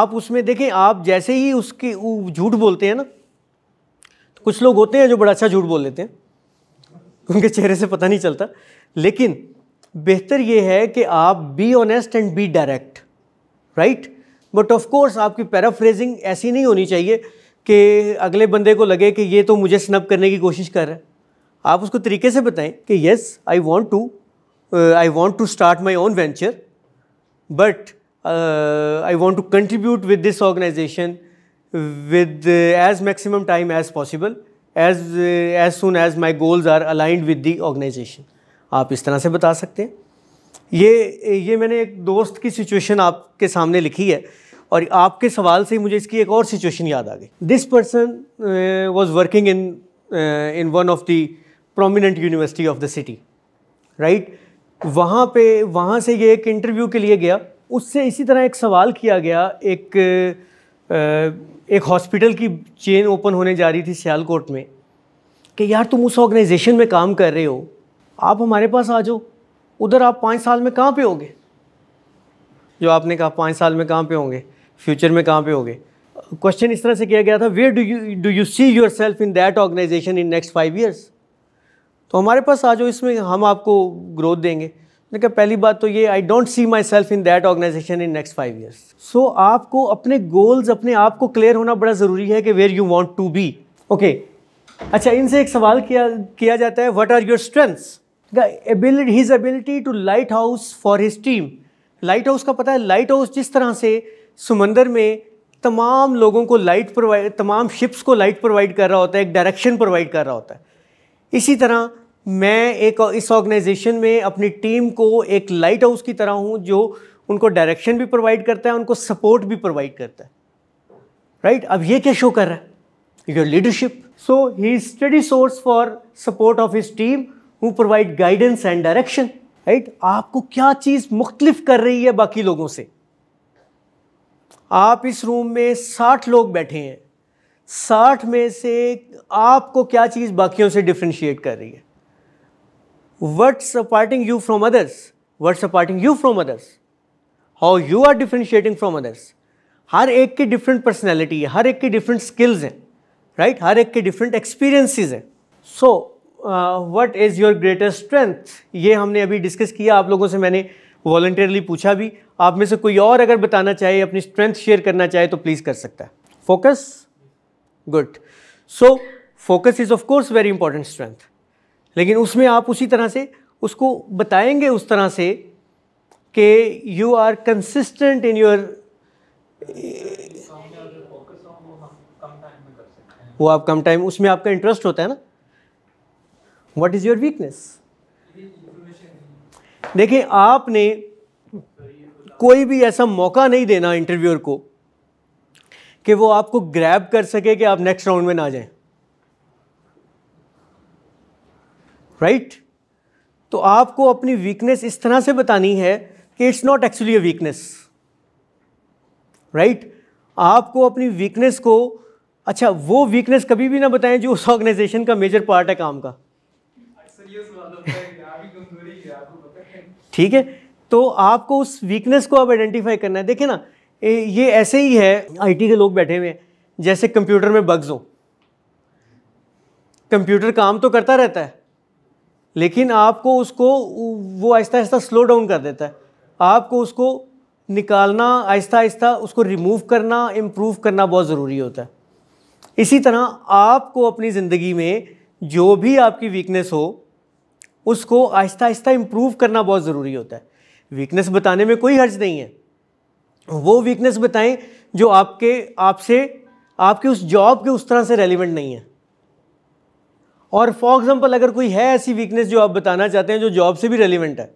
आप उसमें देखें आप जैसे ही उसकी झूठ बोलते हैं ना तो कुछ लोग होते हैं जो बड़ा अच्छा झूठ बोल लेते हैं उनके चेहरे से पता नहीं चलता लेकिन बेहतर ये है कि आप be honest and be direct right but of course आपकी पैराफ्रेजिंग ऐसी नहीं होनी चाहिए कि अगले बंदे को लगे कि ये तो मुझे स्नब करने की कोशिश कर रहा है आप उसको तरीके से बताएं कि yes I want to I want to start my own venture but I want to contribute with this organisation with as maximum time as possible as as soon as my goals are aligned with the organisation आप इस तरह से बता सकते हैं ये ये मैंने एक दोस्त की सिचुएशन आपके सामने लिखी है और आपके सवाल से ही मुझे इसकी एक और सिचुएशन याद आ गई this person was working in in one of the prominent university of the city right वहाँ पे वहाँ से ये एक इंटरव्यू के लिए गया उससे इसी तरह एक सवाल किया गया एक uh, एक हॉस्पिटल की चेन ओपन होने जा रही थी सियालकोट में कि यार तुम उस ऑर्गेनाइजेशन में काम कर रहे हो आप हमारे पास आ जाओ उधर आप पाँच साल में कहाँ पे होगे जो आपने कहा पाँच साल में कहाँ पे होंगे फ्यूचर में कहाँ पे होगे क्वेश्चन इस तरह से किया गया था where do you do you see yourself in that organisation in next five years तो हमारे पास आ जाओ इसमें हम आपको ग्रोथ देंगे देखिए पहली बात तो ये I don't see myself in that organisation in next five years so आपको अपने गोल्स अपने आप को क्लियर होना बड़ा ज़रूरी है कि where you want to be okay अच्छा इनसे एक सवाल किया किया जाता है what are your strengths the ability his ability to lighthouse for his team lighthouse का पता है लाइट हाउस जिस तरह से समंदर में तमाम लोगों को लाइट प्रोवाइड तमाम शिप्स को लाइट प्रोवाइड कर रहा होता है एक डायरेक्शन प्रोवाइड कर रहा होता है इसी तरह मैं एक इस ऑर्गेनाइजेशन में अपनी टीम को एक लाइट हाउस की तरह हूँ जो उनको डायरेक्शन भी प्रोवाइड करता है उनको सपोर्ट भी प्रोवाइड करता है राइट right? अब ये क्या शो कर रहा है your leadership so he steady source for support of his team who provide guidance and direction right आपको क्या चीज़ मुख्तलिफ कर रही है बाकी लोगों से आप इस रूम में साठ लोग बैठे हैं साठ में से आपको क्या चीज़ बाकियों से डिफ्रेंशिएट कर रही है what aparting you from others what aparting you from others how you are differentiating from others हर एक की डिफरेंट पर्सनैलिटी है हर एक की डिफरेंट स्किल्स हैं राइट right? हर एक के डिफरेंट एक्सपीरियंसिस हैं so so, what is your greatest strength ये हमने अभी डिस्कस किया आप लोगों से मैंने वॉल्टियरली पूछा भी आप में से कोई और अगर बताना चाहे अपनी स्ट्रेंथ शेयर करना चाहे तो प्लीज़ कर सकता है focus good so focus is of course very important strength लेकिन उसमें आप उसी तरह से उसको बताएंगे उस तरह से कि you are consistent in your वो आप कम टाइम उसमें आपका इंटरेस्ट होता है ना व्हाट इज़ योर वीकनेस देखें आपने कोई भी ऐसा मौका नहीं देना इंटरव्यूअर को कि वो आपको ग्रैब कर सके कि आप नेक्स्ट राउंड में ना जाएं राइट right? तो आपको अपनी वीकनेस इस तरह से बतानी है कि it's not actually a weakness right आपको अपनी वीकनेस को अच्छा वो वीकनेस कभी भी ना बताएं जो उस ऑर्गेनाइजेशन का मेजर पार्ट है काम का तो ठीक है तो आपको उस वीकनेस को आप आइडेंटिफाई करना है देखिए ना ये ऐसे ही है आईटी के लोग बैठे हुए हैं जैसे कंप्यूटर में बग्स हो कंप्यूटर काम तो करता रहता है लेकिन आपको उसको वो आहिस्ता आहिस्ता स्लो डाउन कर देता है आपको उसको निकालना आहिस्ता आहिस्ता उसको रिमूव करना इम्प्रूव करना बहुत ज़रूरी होता है इसी तरह आपको अपनी ज़िंदगी में जो भी आपकी वीकनेस हो उसको आहिस्ता आहिस्ता इम्प्रूव करना बहुत ज़रूरी होता है वीकनेस बताने में कोई हर्ज नहीं है वो वीकनेस बताएं जो आपके आपसे आपके उस जॉब के उस तरह से रेलिवेंट नहीं है और फॉर एग्ज़ाम्पल अगर कोई है ऐसी वीकनेस जो आप बताना चाहते हैं जो जॉब से भी रेलिवेंट है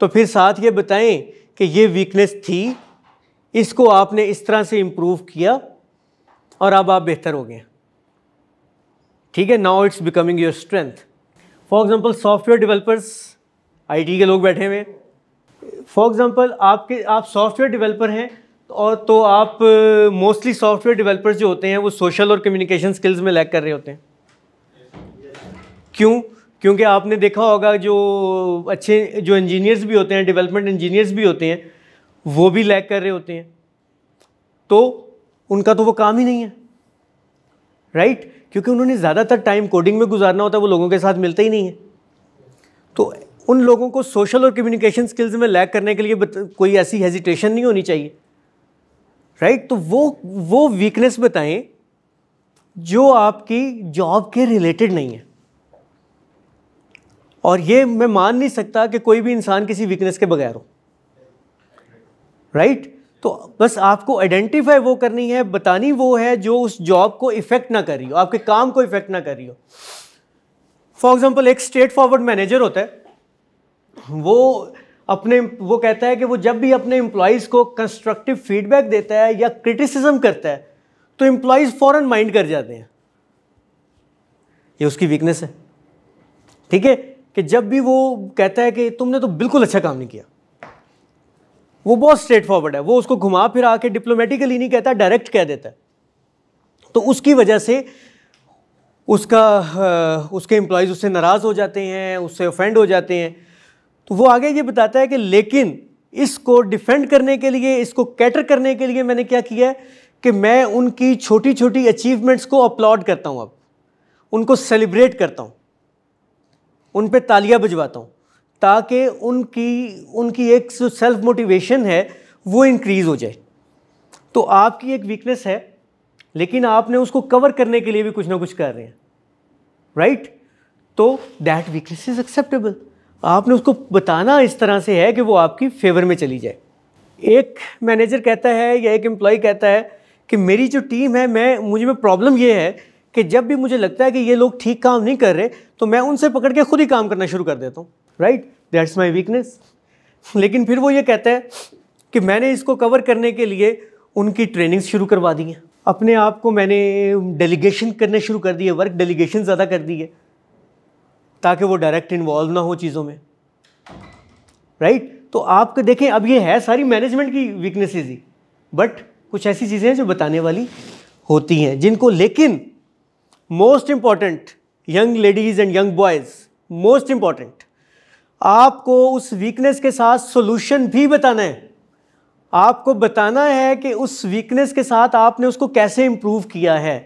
तो फिर साथ ये बताएं कि ये वीकनेस थी इसको आपने इस तरह से इम्प्रूव किया और अब आप बेहतर हो गए ठीक है now it's becoming your strength for example software developers IT के लोग बैठे हुए फॉर एग्ज़ाम्पल आपके आप सॉफ्टवेयर डेवलपर हैं और तो आप मोस्टली सॉफ्टवेयर डेवलपर्स जो होते हैं वो सोशल और कम्युनिकेशन स्किल्स में लैक कर रहे होते हैं क्यों क्योंकि आपने देखा होगा जो अच्छे जो इंजीनियर्स भी होते हैं डेवलपमेंट इंजीनियर्स भी होते हैं वो भी लैक कर रहे होते हैं तो उनका तो वो काम ही नहीं है राइट right? क्योंकि उन्होंने ज़्यादातर टाइम कोडिंग में गुजारना होता है वो लोगों के साथ मिलते ही नहीं है तो उन लोगों को सोशल और कम्युनिकेशन स्किल्स में लैक करने के लिए कोई ऐसी हेजिटेशन नहीं होनी चाहिए राइट right? तो वो वो वीकनेस बताएं जो आपकी जॉब के रिलेटेड नहीं है और ये मैं मान नहीं सकता कि कोई भी इंसान किसी वीकनेस के बगैर हो राइट right? तो बस आपको आइडेंटिफाई वो करनी है बतानी वो है जो उस जॉब को इफ़ेक्ट ना कर रही हो आपके काम को इफ़ेक्ट ना कर रही हो फॉर एग्ज़ाम्पल एक स्ट्रेट फॉरवर्ड मैनेजर होता है वो अपने वो कहता है कि वो जब भी अपने एम्प्लॉयज़ को कंस्ट्रक्टिव फीडबैक देता है या क्रिटिसिज्म करता है तो एम्प्लॉयज़ फॉरन माइंड कर जाते हैं ये उसकी वीकनेस है ठीक है कि जब भी वो कहता है कि तुमने तो बिल्कुल अच्छा काम नहीं किया वो बहुत स्ट्रेट फॉरवर्ड है वो उसको घुमा फिरा के डिप्लोमेटिकली नहीं कहता डायरेक्ट कह देता है तो उसकी वजह से उसका उसके एम्प्लॉयज़ उससे नाराज़ हो जाते हैं उससे ऑफेंड हो जाते हैं तो वो आगे ये बताता है कि लेकिन इसको डिफेंड करने के लिए इसको कैटर करने के लिए मैंने क्या किया है कि मैं उनकी छोटी छोटी अचीवमेंट्स को अपलॉड करता हूँ अब उनको सेलिब्रेट करता हूँ उन पर तालियाँ बजवाता हूँ ताकि उनकी उनकी एक सेल्फ मोटिवेशन है वो इंक्रीज़ हो जाए तो आपकी एक वीकनेस है लेकिन आपने उसको कवर करने के लिए भी कुछ ना कुछ कर रहे हैं राइट right? तो दैट वीकनेस इज़ एक्सेप्टेबल आपने उसको बताना इस तरह से है कि वो आपकी फेवर में चली जाए एक मैनेजर कहता है या एक एम्प्लॉय कहता है कि मेरी जो टीम है मैं मुझे में प्रॉब्लम ये है कि जब भी मुझे लगता है कि ये लोग ठीक काम नहीं कर रहे तो मैं उनसे पकड़ के खुद ही काम करना शुरू कर देता हूँ राइट दैट्स माई वीकनेस लेकिन फिर वो ये कहता है कि मैंने इसको कवर करने के लिए उनकी ट्रेनिंग्स शुरू करवा दी हैं अपने आप को मैंने डेलीगेशन करने शुरू कर दिए वर्क डेलीगेशन ज़्यादा कर दिए ताकि वो डायरेक्ट इन्वॉल्व ना हो चीज़ों में राइट तो आप देखें अब ये है सारी मैनेजमेंट की वीकनेसेस ही बट कुछ ऐसी चीज़ें हैं जो बताने वाली होती हैं जिनको लेकिन most important young ladies and young boys most important आपको उस वीकनेस के साथ सॉल्यूशन भी बताना है आपको बताना है कि उस वीकनेस के साथ आपने उसको कैसे इम्प्रूव किया है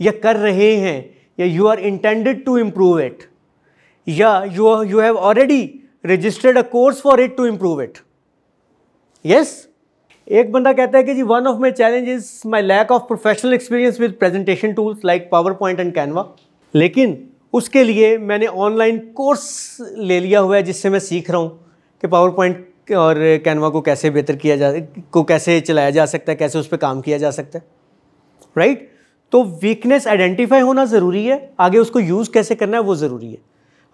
या कर रहे हैं या you are intended to improve it या you you have already registered a course for it to improve it yes एक बंदा कहता है कि जी one of my challenge is my lack of professional experience with presentation tools like PowerPoint and Canva लेकिन उसके लिए मैंने ऑनलाइन कोर्स ले लिया हुआ है जिससे मैं सीख रहा हूँ कि पावर पॉइंट और कैनवा को कैसे बेहतर किया जा को कैसे चलाया जा सकता है कैसे उस पर काम किया जा सकता है राइट तो वीकनेस आइडेंटिफाई होना ज़रूरी है आगे उसको यूज़ कैसे करना है वो ज़रूरी है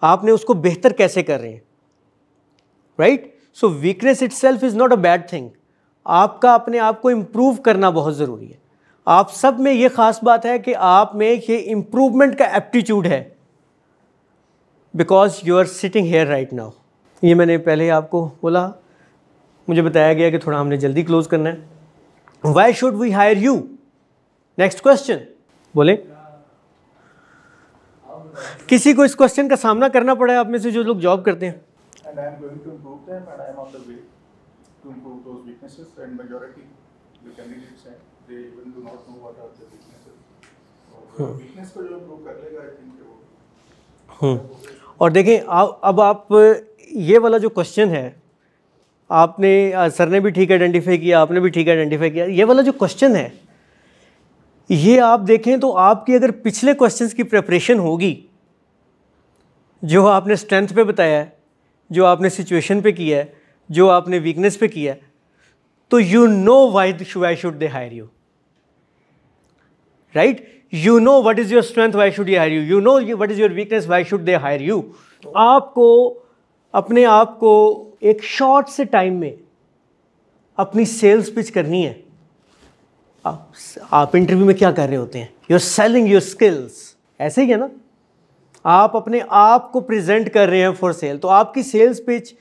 आपने उसको बेहतर कैसे कर रहे हैं right so weakness itself is not a bad thing आपका अपने आप को इम्प्रूव करना बहुत ज़रूरी है आप सब में ये ख़ास बात है कि आप में ये इम्प्रूवमेंट का एप्टीट्यूड है because you are sitting here right now ये मैंने पहले आपको बोला मुझे बताया गया कि थोड़ा हमने जल्दी क्लोज करना है why should we hire you next question बोले किसी को इस क्वेश्चन का सामना करना पड़ा है आप में से जो लोग जॉब करते हैं Hmm. हम्म। और देखें अब आप ये वाला जो क्वेश्चन है आपने सर ने भी ठीक आइडेंटिफाई किया आपने भी ठीक आइडेंटिफाई किया ये वाला जो क्वेश्चन है ये आप देखें तो आपकी अगर पिछले क्वेश्चंस की प्रेपरेशन होगी जो आपने स्ट्रेंथ पे बताया है जो आपने सिचुएशन पे किया है जो आपने वीकनेस पे किया है तो you know why I should they hire you right you know what is your strength why should you hire you you know what is your weakness why should they hire you आपको अपने आप को एक short से time में अपनी sales pitch करनी है आप, आप इंटरव्यू में क्या कर रहे होते हैं यूर सेलिंग योर स्किल्स ऐसे ही है ना आप अपने आप को प्रेजेंट कर रहे हैं फॉर सेल तो आपकी सेल्स पिच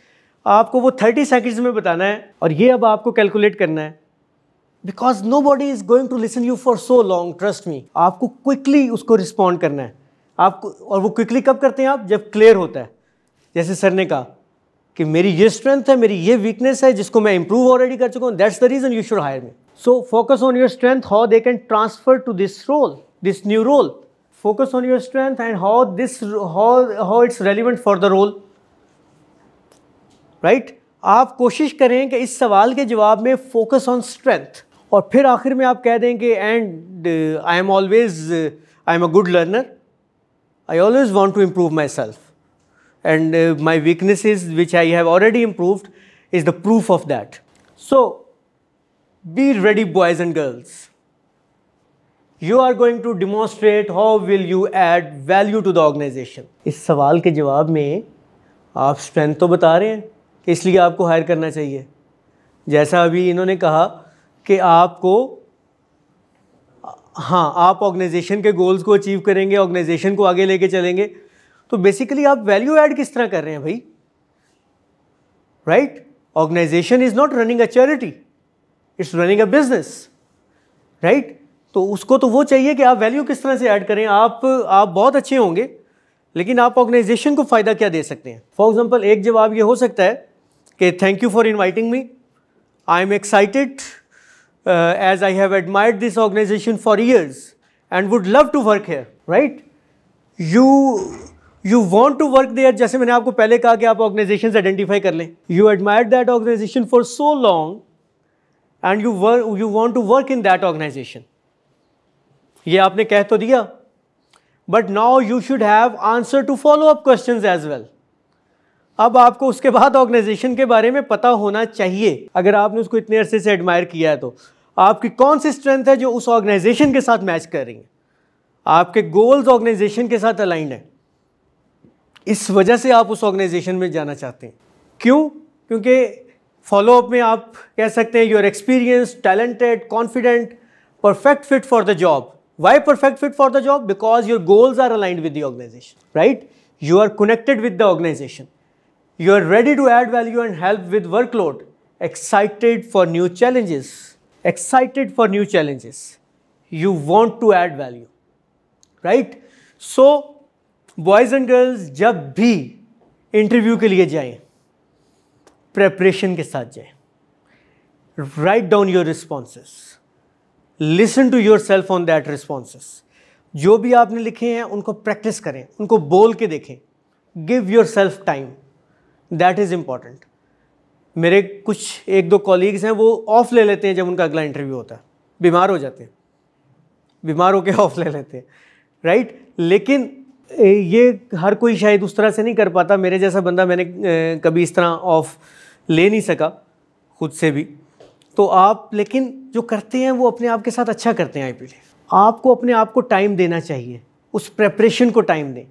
आपको वो थर्टी सेकेंड्स में बताना है और ये अब आपको कैलकुलेट करना है because nobody is going to listen you for so long trust me आपको क्विकली उसको रिस्पॉन्ड करना है आपको और वो क्विकली कब करते हैं आप जब क्लियर होता है जैसे सर ने कहा कि मेरी ये स्ट्रेंथ है मेरी ये वीकनेस है जिसको मैं इंप्रूव ऑलरेडी कर चुका हूँ that's the reason you should hire me so focus on your strength how they can transfer to this role this new role focus on your strength and how this how how it's relevant for the role right आप कोशिश करें कि इस सवाल के जवाब में focus on strength और फिर आखिर में आप कह दें कि and I am always I am a good learner I always want to improve myself and my weaknesses which I have already improved is the proof of that so be ready boys and girls you are going to demonstrate how will you add value to the organization इस सवाल के जवाब में आप strength तो बता रहे हैं कि इसलिए आपको हायर करना चाहिए जैसा अभी इन्होंने कहा कि आपको हाँ आप ऑर्गेनाइजेशन के गोल्स को अचीव करेंगे ऑर्गेनाइजेशन को आगे लेके चलेंगे तो बेसिकली आप वैल्यू ऐड किस तरह कर रहे हैं भाई right organization is not running a charity it's running a business right तो उसको तो वो चाहिए कि आप वैल्यू किस तरह से ऐड करें आप आप बहुत अच्छे होंगे लेकिन आप ऑर्गेनाइजेशन को फ़ायदा क्या दे सकते हैं फॉर एग्जाम्पल एक जवाब ये हो सकता है कि thank you for inviting me I am excited uh, as I have admired this organization for years and would love to work here, right? You you want to work there जैसे मैंने आपको पहले कहा कि आप ऑर्गेनाइजेशन आइडेंटिफाई कर लें admired that organization for so long and you were you want to work in that organization. ये आपने कह तो दिया but now you should have answer to follow up questions as well. अब आपको उसके बाद ऑर्गेनाइजेशन के बारे में पता होना चाहिए अगर आपने उसको इतने अरसे से एडमायर किया है तो आपकी कौन सी स्ट्रेंथ है जो उस ऑर्गेनाइजेशन के साथ मैच कर रही है आपके गोल्स ऑर्गेनाइजेशन के साथ अलाइंड है इस वजह से आप उस ऑर्गेनाइजेशन में जाना चाहते हैं क्यों क्योंकि फॉलोअप में आप कह सकते हैं you are experience talented confident perfect fit for the job why perfect fit for the job because your goals are aligned with the organization right you are connected with the organization you are ready to add value and help with workload excited for new challenges excited for new challenges. You want to add value, right? So, boys and girls जब भी interview के लिए जाएं preparation के साथ जाएं write down your responses listen to yourself on that responses जो भी आपने लिखे हैं उनको प्रैक्टिस करें उनको बोल के देखें give yourself time that is important मेरे कुछ एक दो कॉलीग्स हैं वो ऑफ़ ले लेते हैं जब उनका अगला इंटरव्यू होता है बीमार हो जाते हैं बीमार होकर ऑफ़ ले लेते हैं राइट लेकिन ये हर कोई शायद उस तरह से नहीं कर पाता मेरे जैसा बंदा मैंने कभी इस तरह ऑफ़ ले नहीं सका खुद से भी तो आप लेकिन जो करते हैं वो अपने आप के साथ अच्छा करते हैं आई आपको अपने आप को टाइम देना चाहिए उस प्रेपरेशन को टाइम दें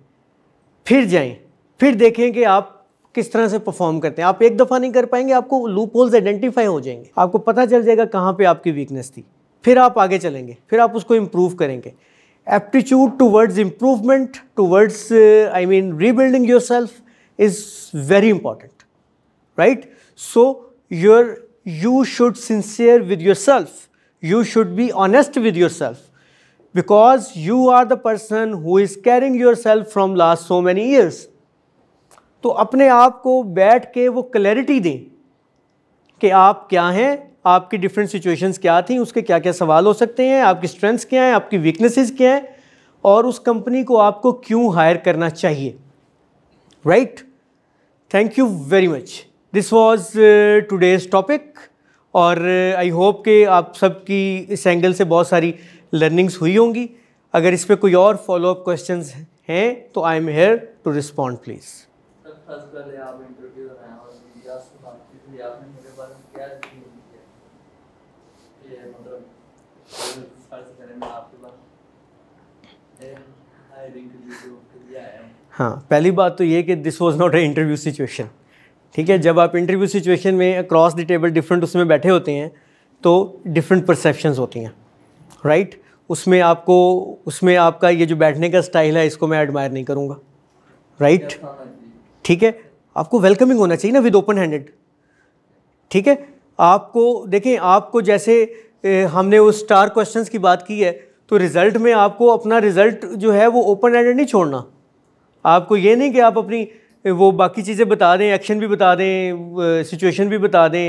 फिर जाएं फिर देखें कि आप किस तरह से परफॉर्म करते हैं आप एक दफ़ा नहीं कर पाएंगे आपको लूप होल्स आइडेंटिफाई हो जाएंगे आपको पता चल जाएगा कहाँ पर आपकी वीकनेस थी फिर आप आगे चलेंगे फिर आप उसको इम्प्रूव करेंगे aptitude towards improvement towards I mean rebuilding yourself is very important right so your you should sincere with yourself you should be honest with yourself because you are the person who is carrying yourself from last so many years तो अपने आप को बैठ के वो clarity दें कि आप क्या हैं आपकी डिफरेंट सिचुएशंस क्या थी उसके क्या क्या सवाल हो सकते हैं आपकी स्ट्रेंथ्स क्या हैं आपकी वीकनेसेस क्या हैं और उस कंपनी को आपको क्यों हायर करना चाहिए right thank you very much this was today's topic और आई uh, होप कि आप सबकी इस एंगल से बहुत सारी लर्निंग्स हुई होंगी अगर इस पर कोई और फॉलोअप क्वेश्चन हैं तो I am here to respond please पहले आप तो आपने मेरे बारे में क्या ये मतलब करें मैं आपके बारे हाँ पहली बात तो ये कि this was not a interview situation ठीक है जब आप इंटरव्यू सिचुएशन में अक्रॉस द टेबल डिफरेंट उसमें बैठे होते हैं तो डिफरेंट परसेप्शंस होती हैं राइट right? उसमें आपको उसमें आपका ये जो बैठने का स्टाइल है इसको मैं एडमायर नहीं करूँगा राइट right? ठीक है आपको वेलकमिंग होना चाहिए ना विद ओपन हैंडेड ठीक है आपको देखें आपको जैसे ए, हमने वो स्टार क्वेश्चंस की बात की है तो रिज़ल्ट में आपको अपना रिज़ल्ट जो है वो ओपन हैंडेड नहीं छोड़ना आपको ये नहीं कि आप अपनी वो बाकी चीज़ें बता दें एक्शन भी बता दें सिचुएशन भी बता दें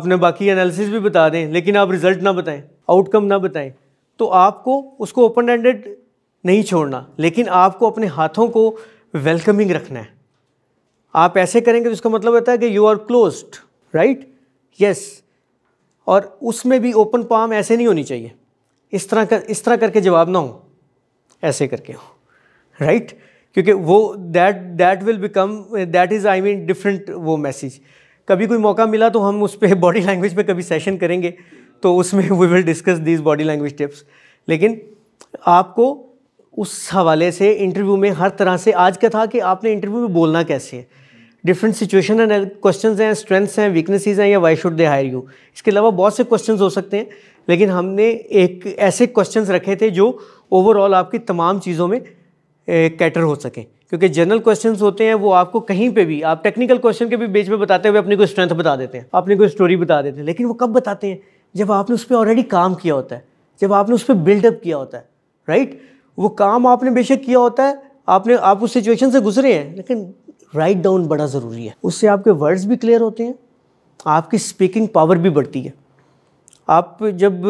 अपने बाकी एनालिसिस भी बता दें लेकिन आप रिज़ल्ट ना बताएं आउटकम ना बताएं तो आपको उसको ओपन हैंडेड नहीं छोड़ना लेकिन आपको अपने हाथों को वेलकमिंग रखना है आप ऐसे करेंगे तो इसका मतलब होता है कि you are close right yes और उसमें भी ओपन पाम ऐसे नहीं होनी चाहिए इस तरह कर इस तरह करके जवाब ना हो ऐसे करके हो राइट right? क्योंकि वो that that will become that is I mean different वो मैसेज कभी कोई मौका मिला तो हम उस पर बॉडी लैंग्वेज पे कभी सेशन करेंगे तो उसमें we will discuss these body language tips लेकिन आपको उस हवाले से इंटरव्यू में हर तरह से आज का था कि आपने इंटरव्यू में बोलना कैसे है डिफरेंट सिचुएशन है क्वेश्चन हैं स्ट्रेंथ्स हैं वीकनेसेस हैं या why should they hire you इसके अलावा बहुत से क्वेश्चन हो सकते हैं लेकिन हमने एक ऐसे क्वेश्चन रखे थे जो ओवरऑल आपकी तमाम चीज़ों में कैटर हो सकें क्योंकि जनरल क्वेश्चन होते हैं वो आपको कहीं पे भी आप टेक्निकल क्वेश्चन के भी बेच में बताते हुए अपनी कोई स्ट्रेंथ बता देते हैं अपनी कोई स्टोरी बता देते हैं लेकिन वो कब बताते हैं जब आपने उस पर ऑलरेडी काम किया होता है जब आपने उस पर बिल्डअप किया होता है राइट वो काम आपने बेशक किया होता है आपने आप उस सिचुएशन से गुजरे हैं लेकिन राइट डाउन बड़ा ज़रूरी है उससे आपके वर्ड्स भी क्लियर होते हैं आपकी स्पीकिंग पावर भी बढ़ती है आप जब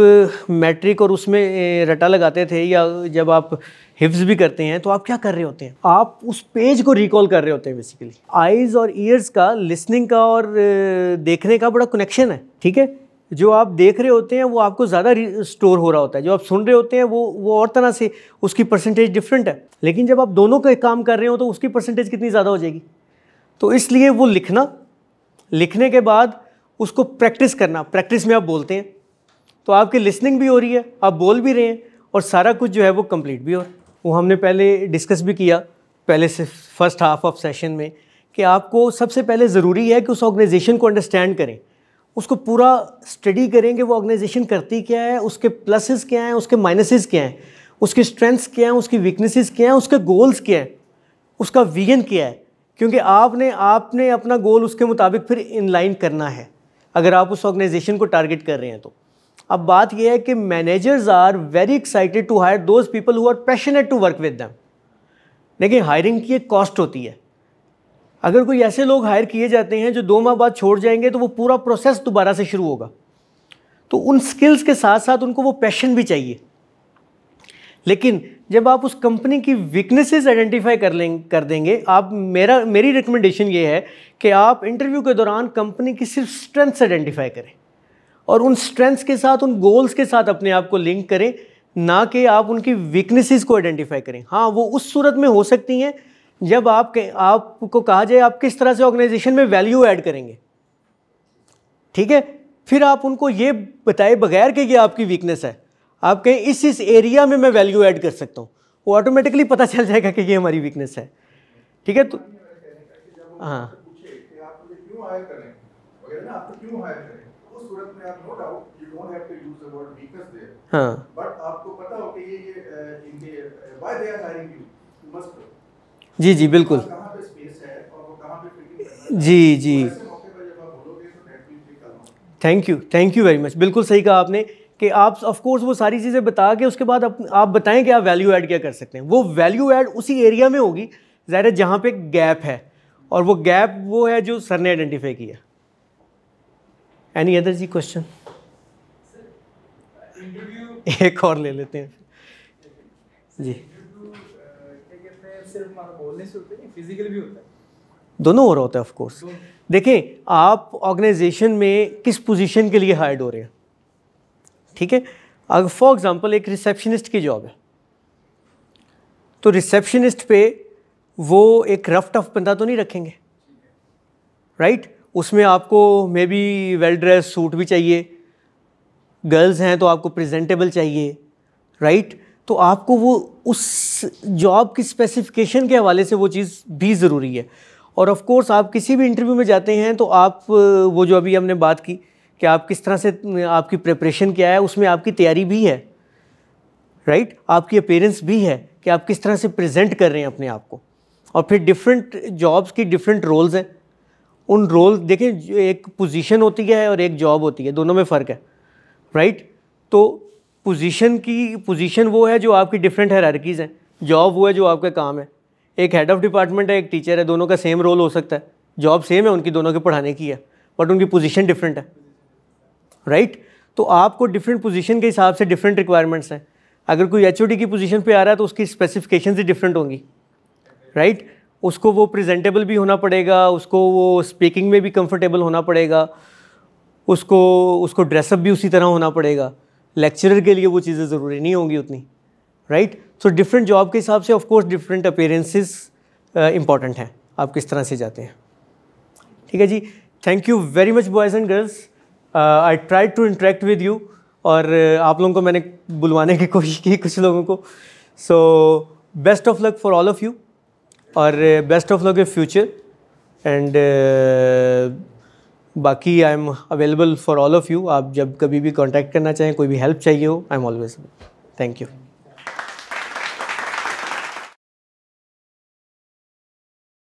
मैट्रिक और उसमें रटा लगाते थे या जब आप हिफ्स भी करते हैं तो आप क्या कर रहे होते हैं आप उस पेज को रिकॉल कर रहे होते हैं बेसिकली आइज़ और ईयर्स का लिसनिंग का और देखने का बड़ा कनेक्शन है ठीक है जो आप देख रहे होते हैं वो आपको ज़्यादा स्टोर हो रहा होता है जो आप सुन रहे होते हैं वो वो और तरह से उसकी परसेंटेज डिफरेंट है लेकिन जब आप दोनों का काम कर रहे हो तो उसकी परसेंटेज कितनी ज़्यादा हो जाएगी तो इसलिए वो लिखना लिखने के बाद उसको प्रैक्टिस करना प्रैक्टिस में आप बोलते हैं तो आपकी लिसनिंग भी हो रही है आप बोल भी रहे हैं और सारा कुछ जो है वो कंप्लीट भी हो रहा है वो हमने पहले डिस्कस भी किया पहले से फर्स्ट हाफ ऑफ सेशन में कि आपको सबसे पहले ज़रूरी है कि उस ऑर्गेनाइजेशन को अंडरस्टैंड करें उसको पूरा स्टडी करेंगे वो ऑर्गेनाइजेशन करती क्या है उसके प्लसेस क्या हैं उसके माइनसेस क्या हैं उसकी स्ट्रेंथ्स क्या हैं उसकी वीकनेसेस क्या हैं उसके गोल्स क्या हैं उसका विजन क्या है क्योंकि आपने आपने अपना गोल उसके मुताबिक फिर इनलाइन करना है अगर आप उस ऑर्गेनाइजेशन को टारगेट कर रहे हैं तो अब बात यह है कि managers are very excited to hire those people who are passionate to work with them लेकिन हायरिंग की एक कॉस्ट होती है अगर कोई ऐसे लोग हायर किए जाते हैं जो दो माह बाद छोड़ जाएंगे तो वो पूरा प्रोसेस दोबारा से शुरू होगा तो उन स्किल्स के साथ साथ उनको वो पैशन भी चाहिए लेकिन जब आप उस कंपनी की वीकनेसेस आइडेंटिफाई कर लें कर देंगे आप मेरा मेरी रिकमेंडेशन ये है कि आप इंटरव्यू के दौरान कंपनी की सिर्फ स्ट्रेंथ्स आइडेंटिफाई करें और उन स्ट्रेंथ्स के साथ उन गोल्स के साथ अपने आप को लिंक करें ना कि आप उनकी वीकनेसेस को आइडेंटिफाई करें हाँ वो उस सूरत में हो सकती हैं जब आप आपको कहा जाए आप किस तरह से ऑर्गेनाइजेशन में वैल्यू ऐड करेंगे ठीक है फिर आप उनको ये बताए बगैर कि आपकी वीकनेस है आप कहें इस इस एरिया में मैं वैल्यू ऐड कर सकता हूँ वो ऑटोमेटिकली पता चल जाएगा कि ये हमारी वीकनेस है ठीक है तो हाँ हाँ बट हाँ। आपको पता हो कि ये ये इनके why they are hiring you must जी जी बिल्कुल जी जी thank you thank you very much बिल्कुल सही कहा आपने कि आप ऑफ कोर्स वो सारी चीज़ें बता के उसके बाद आप, आप बताएं कि आप वैल्यू ऐड क्या कर सकते हैं वो वैल्यू ऐड उसी एरिया में होगी ज़ाहिर है जहाँ पे गैप है और वो गैप वो है जो सर ने आइडेंटिफाई किया एनी अदर जी क्वेश्चन एक और ले लेते हैं जी दोनों हो रहा होता है ऑफकोर्स देखें आप ऑर्गेनाइजेशन में किस पोजीशन के लिए हायर्ड हो रहे हैं ठीक है अगर फॉर एग्जांपल एक रिसेप्शनिस्ट की जॉब है तो रिसेप्शनिस्ट पे वो एक रफ टफ बंदा तो नहीं रखेंगे राइट right? उसमें आपको maybe well dress suit भी चाहिए गर्ल्स हैं तो आपको प्रेजेंटेबल चाहिए राइट right? तो आपको वो उस जॉब की स्पेसिफिकेशन के हवाले से वो चीज़ भी ज़रूरी है और ऑफ़ कोर्स आप किसी भी इंटरव्यू में जाते हैं तो आप वो जो अभी हमने बात की कि आप किस तरह से आपकी प्रिपरेशन क्या है उसमें आपकी तैयारी भी है राइट right? आपकी अपेरेंस भी है कि आप किस तरह से प्रेजेंट कर रहे हैं अपने आप को और फिर डिफरेंट जॉब्स की डिफरेंट रोल्स हैं उन रोल देखें एक पोजीशन होती है और एक जॉब होती है दोनों में फ़र्क है राइट right? तो पोजीशन की पोजीशन वो है जो आपकी डिफरेंट हैरारकीज़ हैं जॉब वो है जो आपका काम है एक हेड ऑफ़ डिपार्टमेंट है एक टीचर है दोनों का सेम रोल हो सकता है जॉब सेम है उनकी दोनों के पढ़ाने की है बट उनकी पोजीशन डिफरेंट है राइट right? तो आपको डिफरेंट पोजीशन के हिसाब से डिफरेंट रिक्वायरमेंट्स हैं अगर कोई एच की पोजीशन पर आ रहा है तो उसकी स्पेसिफिकेशन ही डिफरेंट होंगी राइट right? उसको वो प्रेजेंटेबल भी होना पड़ेगा उसको वो स्पीकिंग में भी कंफर्टेबल होना पड़ेगा उसको उसको ड्रेसअप भी उसी तरह होना पड़ेगा लेक्चरर के लिए वो चीज़ें ज़रूरी नहीं होंगी उतनी राइट सो डिफरेंट जॉब के हिसाब से ऑफकोर्स डिफरेंट अपेयरेंसेस इंपॉर्टेंट हैं आप किस तरह से जाते हैं ठीक है जी thank you very much boys and girls I try to interact with you और uh, आप लोगों को मैंने बुलवाने की कोशिश की कुछ लोगों को so best of luck for all of you और best of luck in future and बाकी I am available for all of you आप जब कभी भी कॉन्टैक्ट करना चाहें कोई भी हेल्प चाहिए हो I am always thank you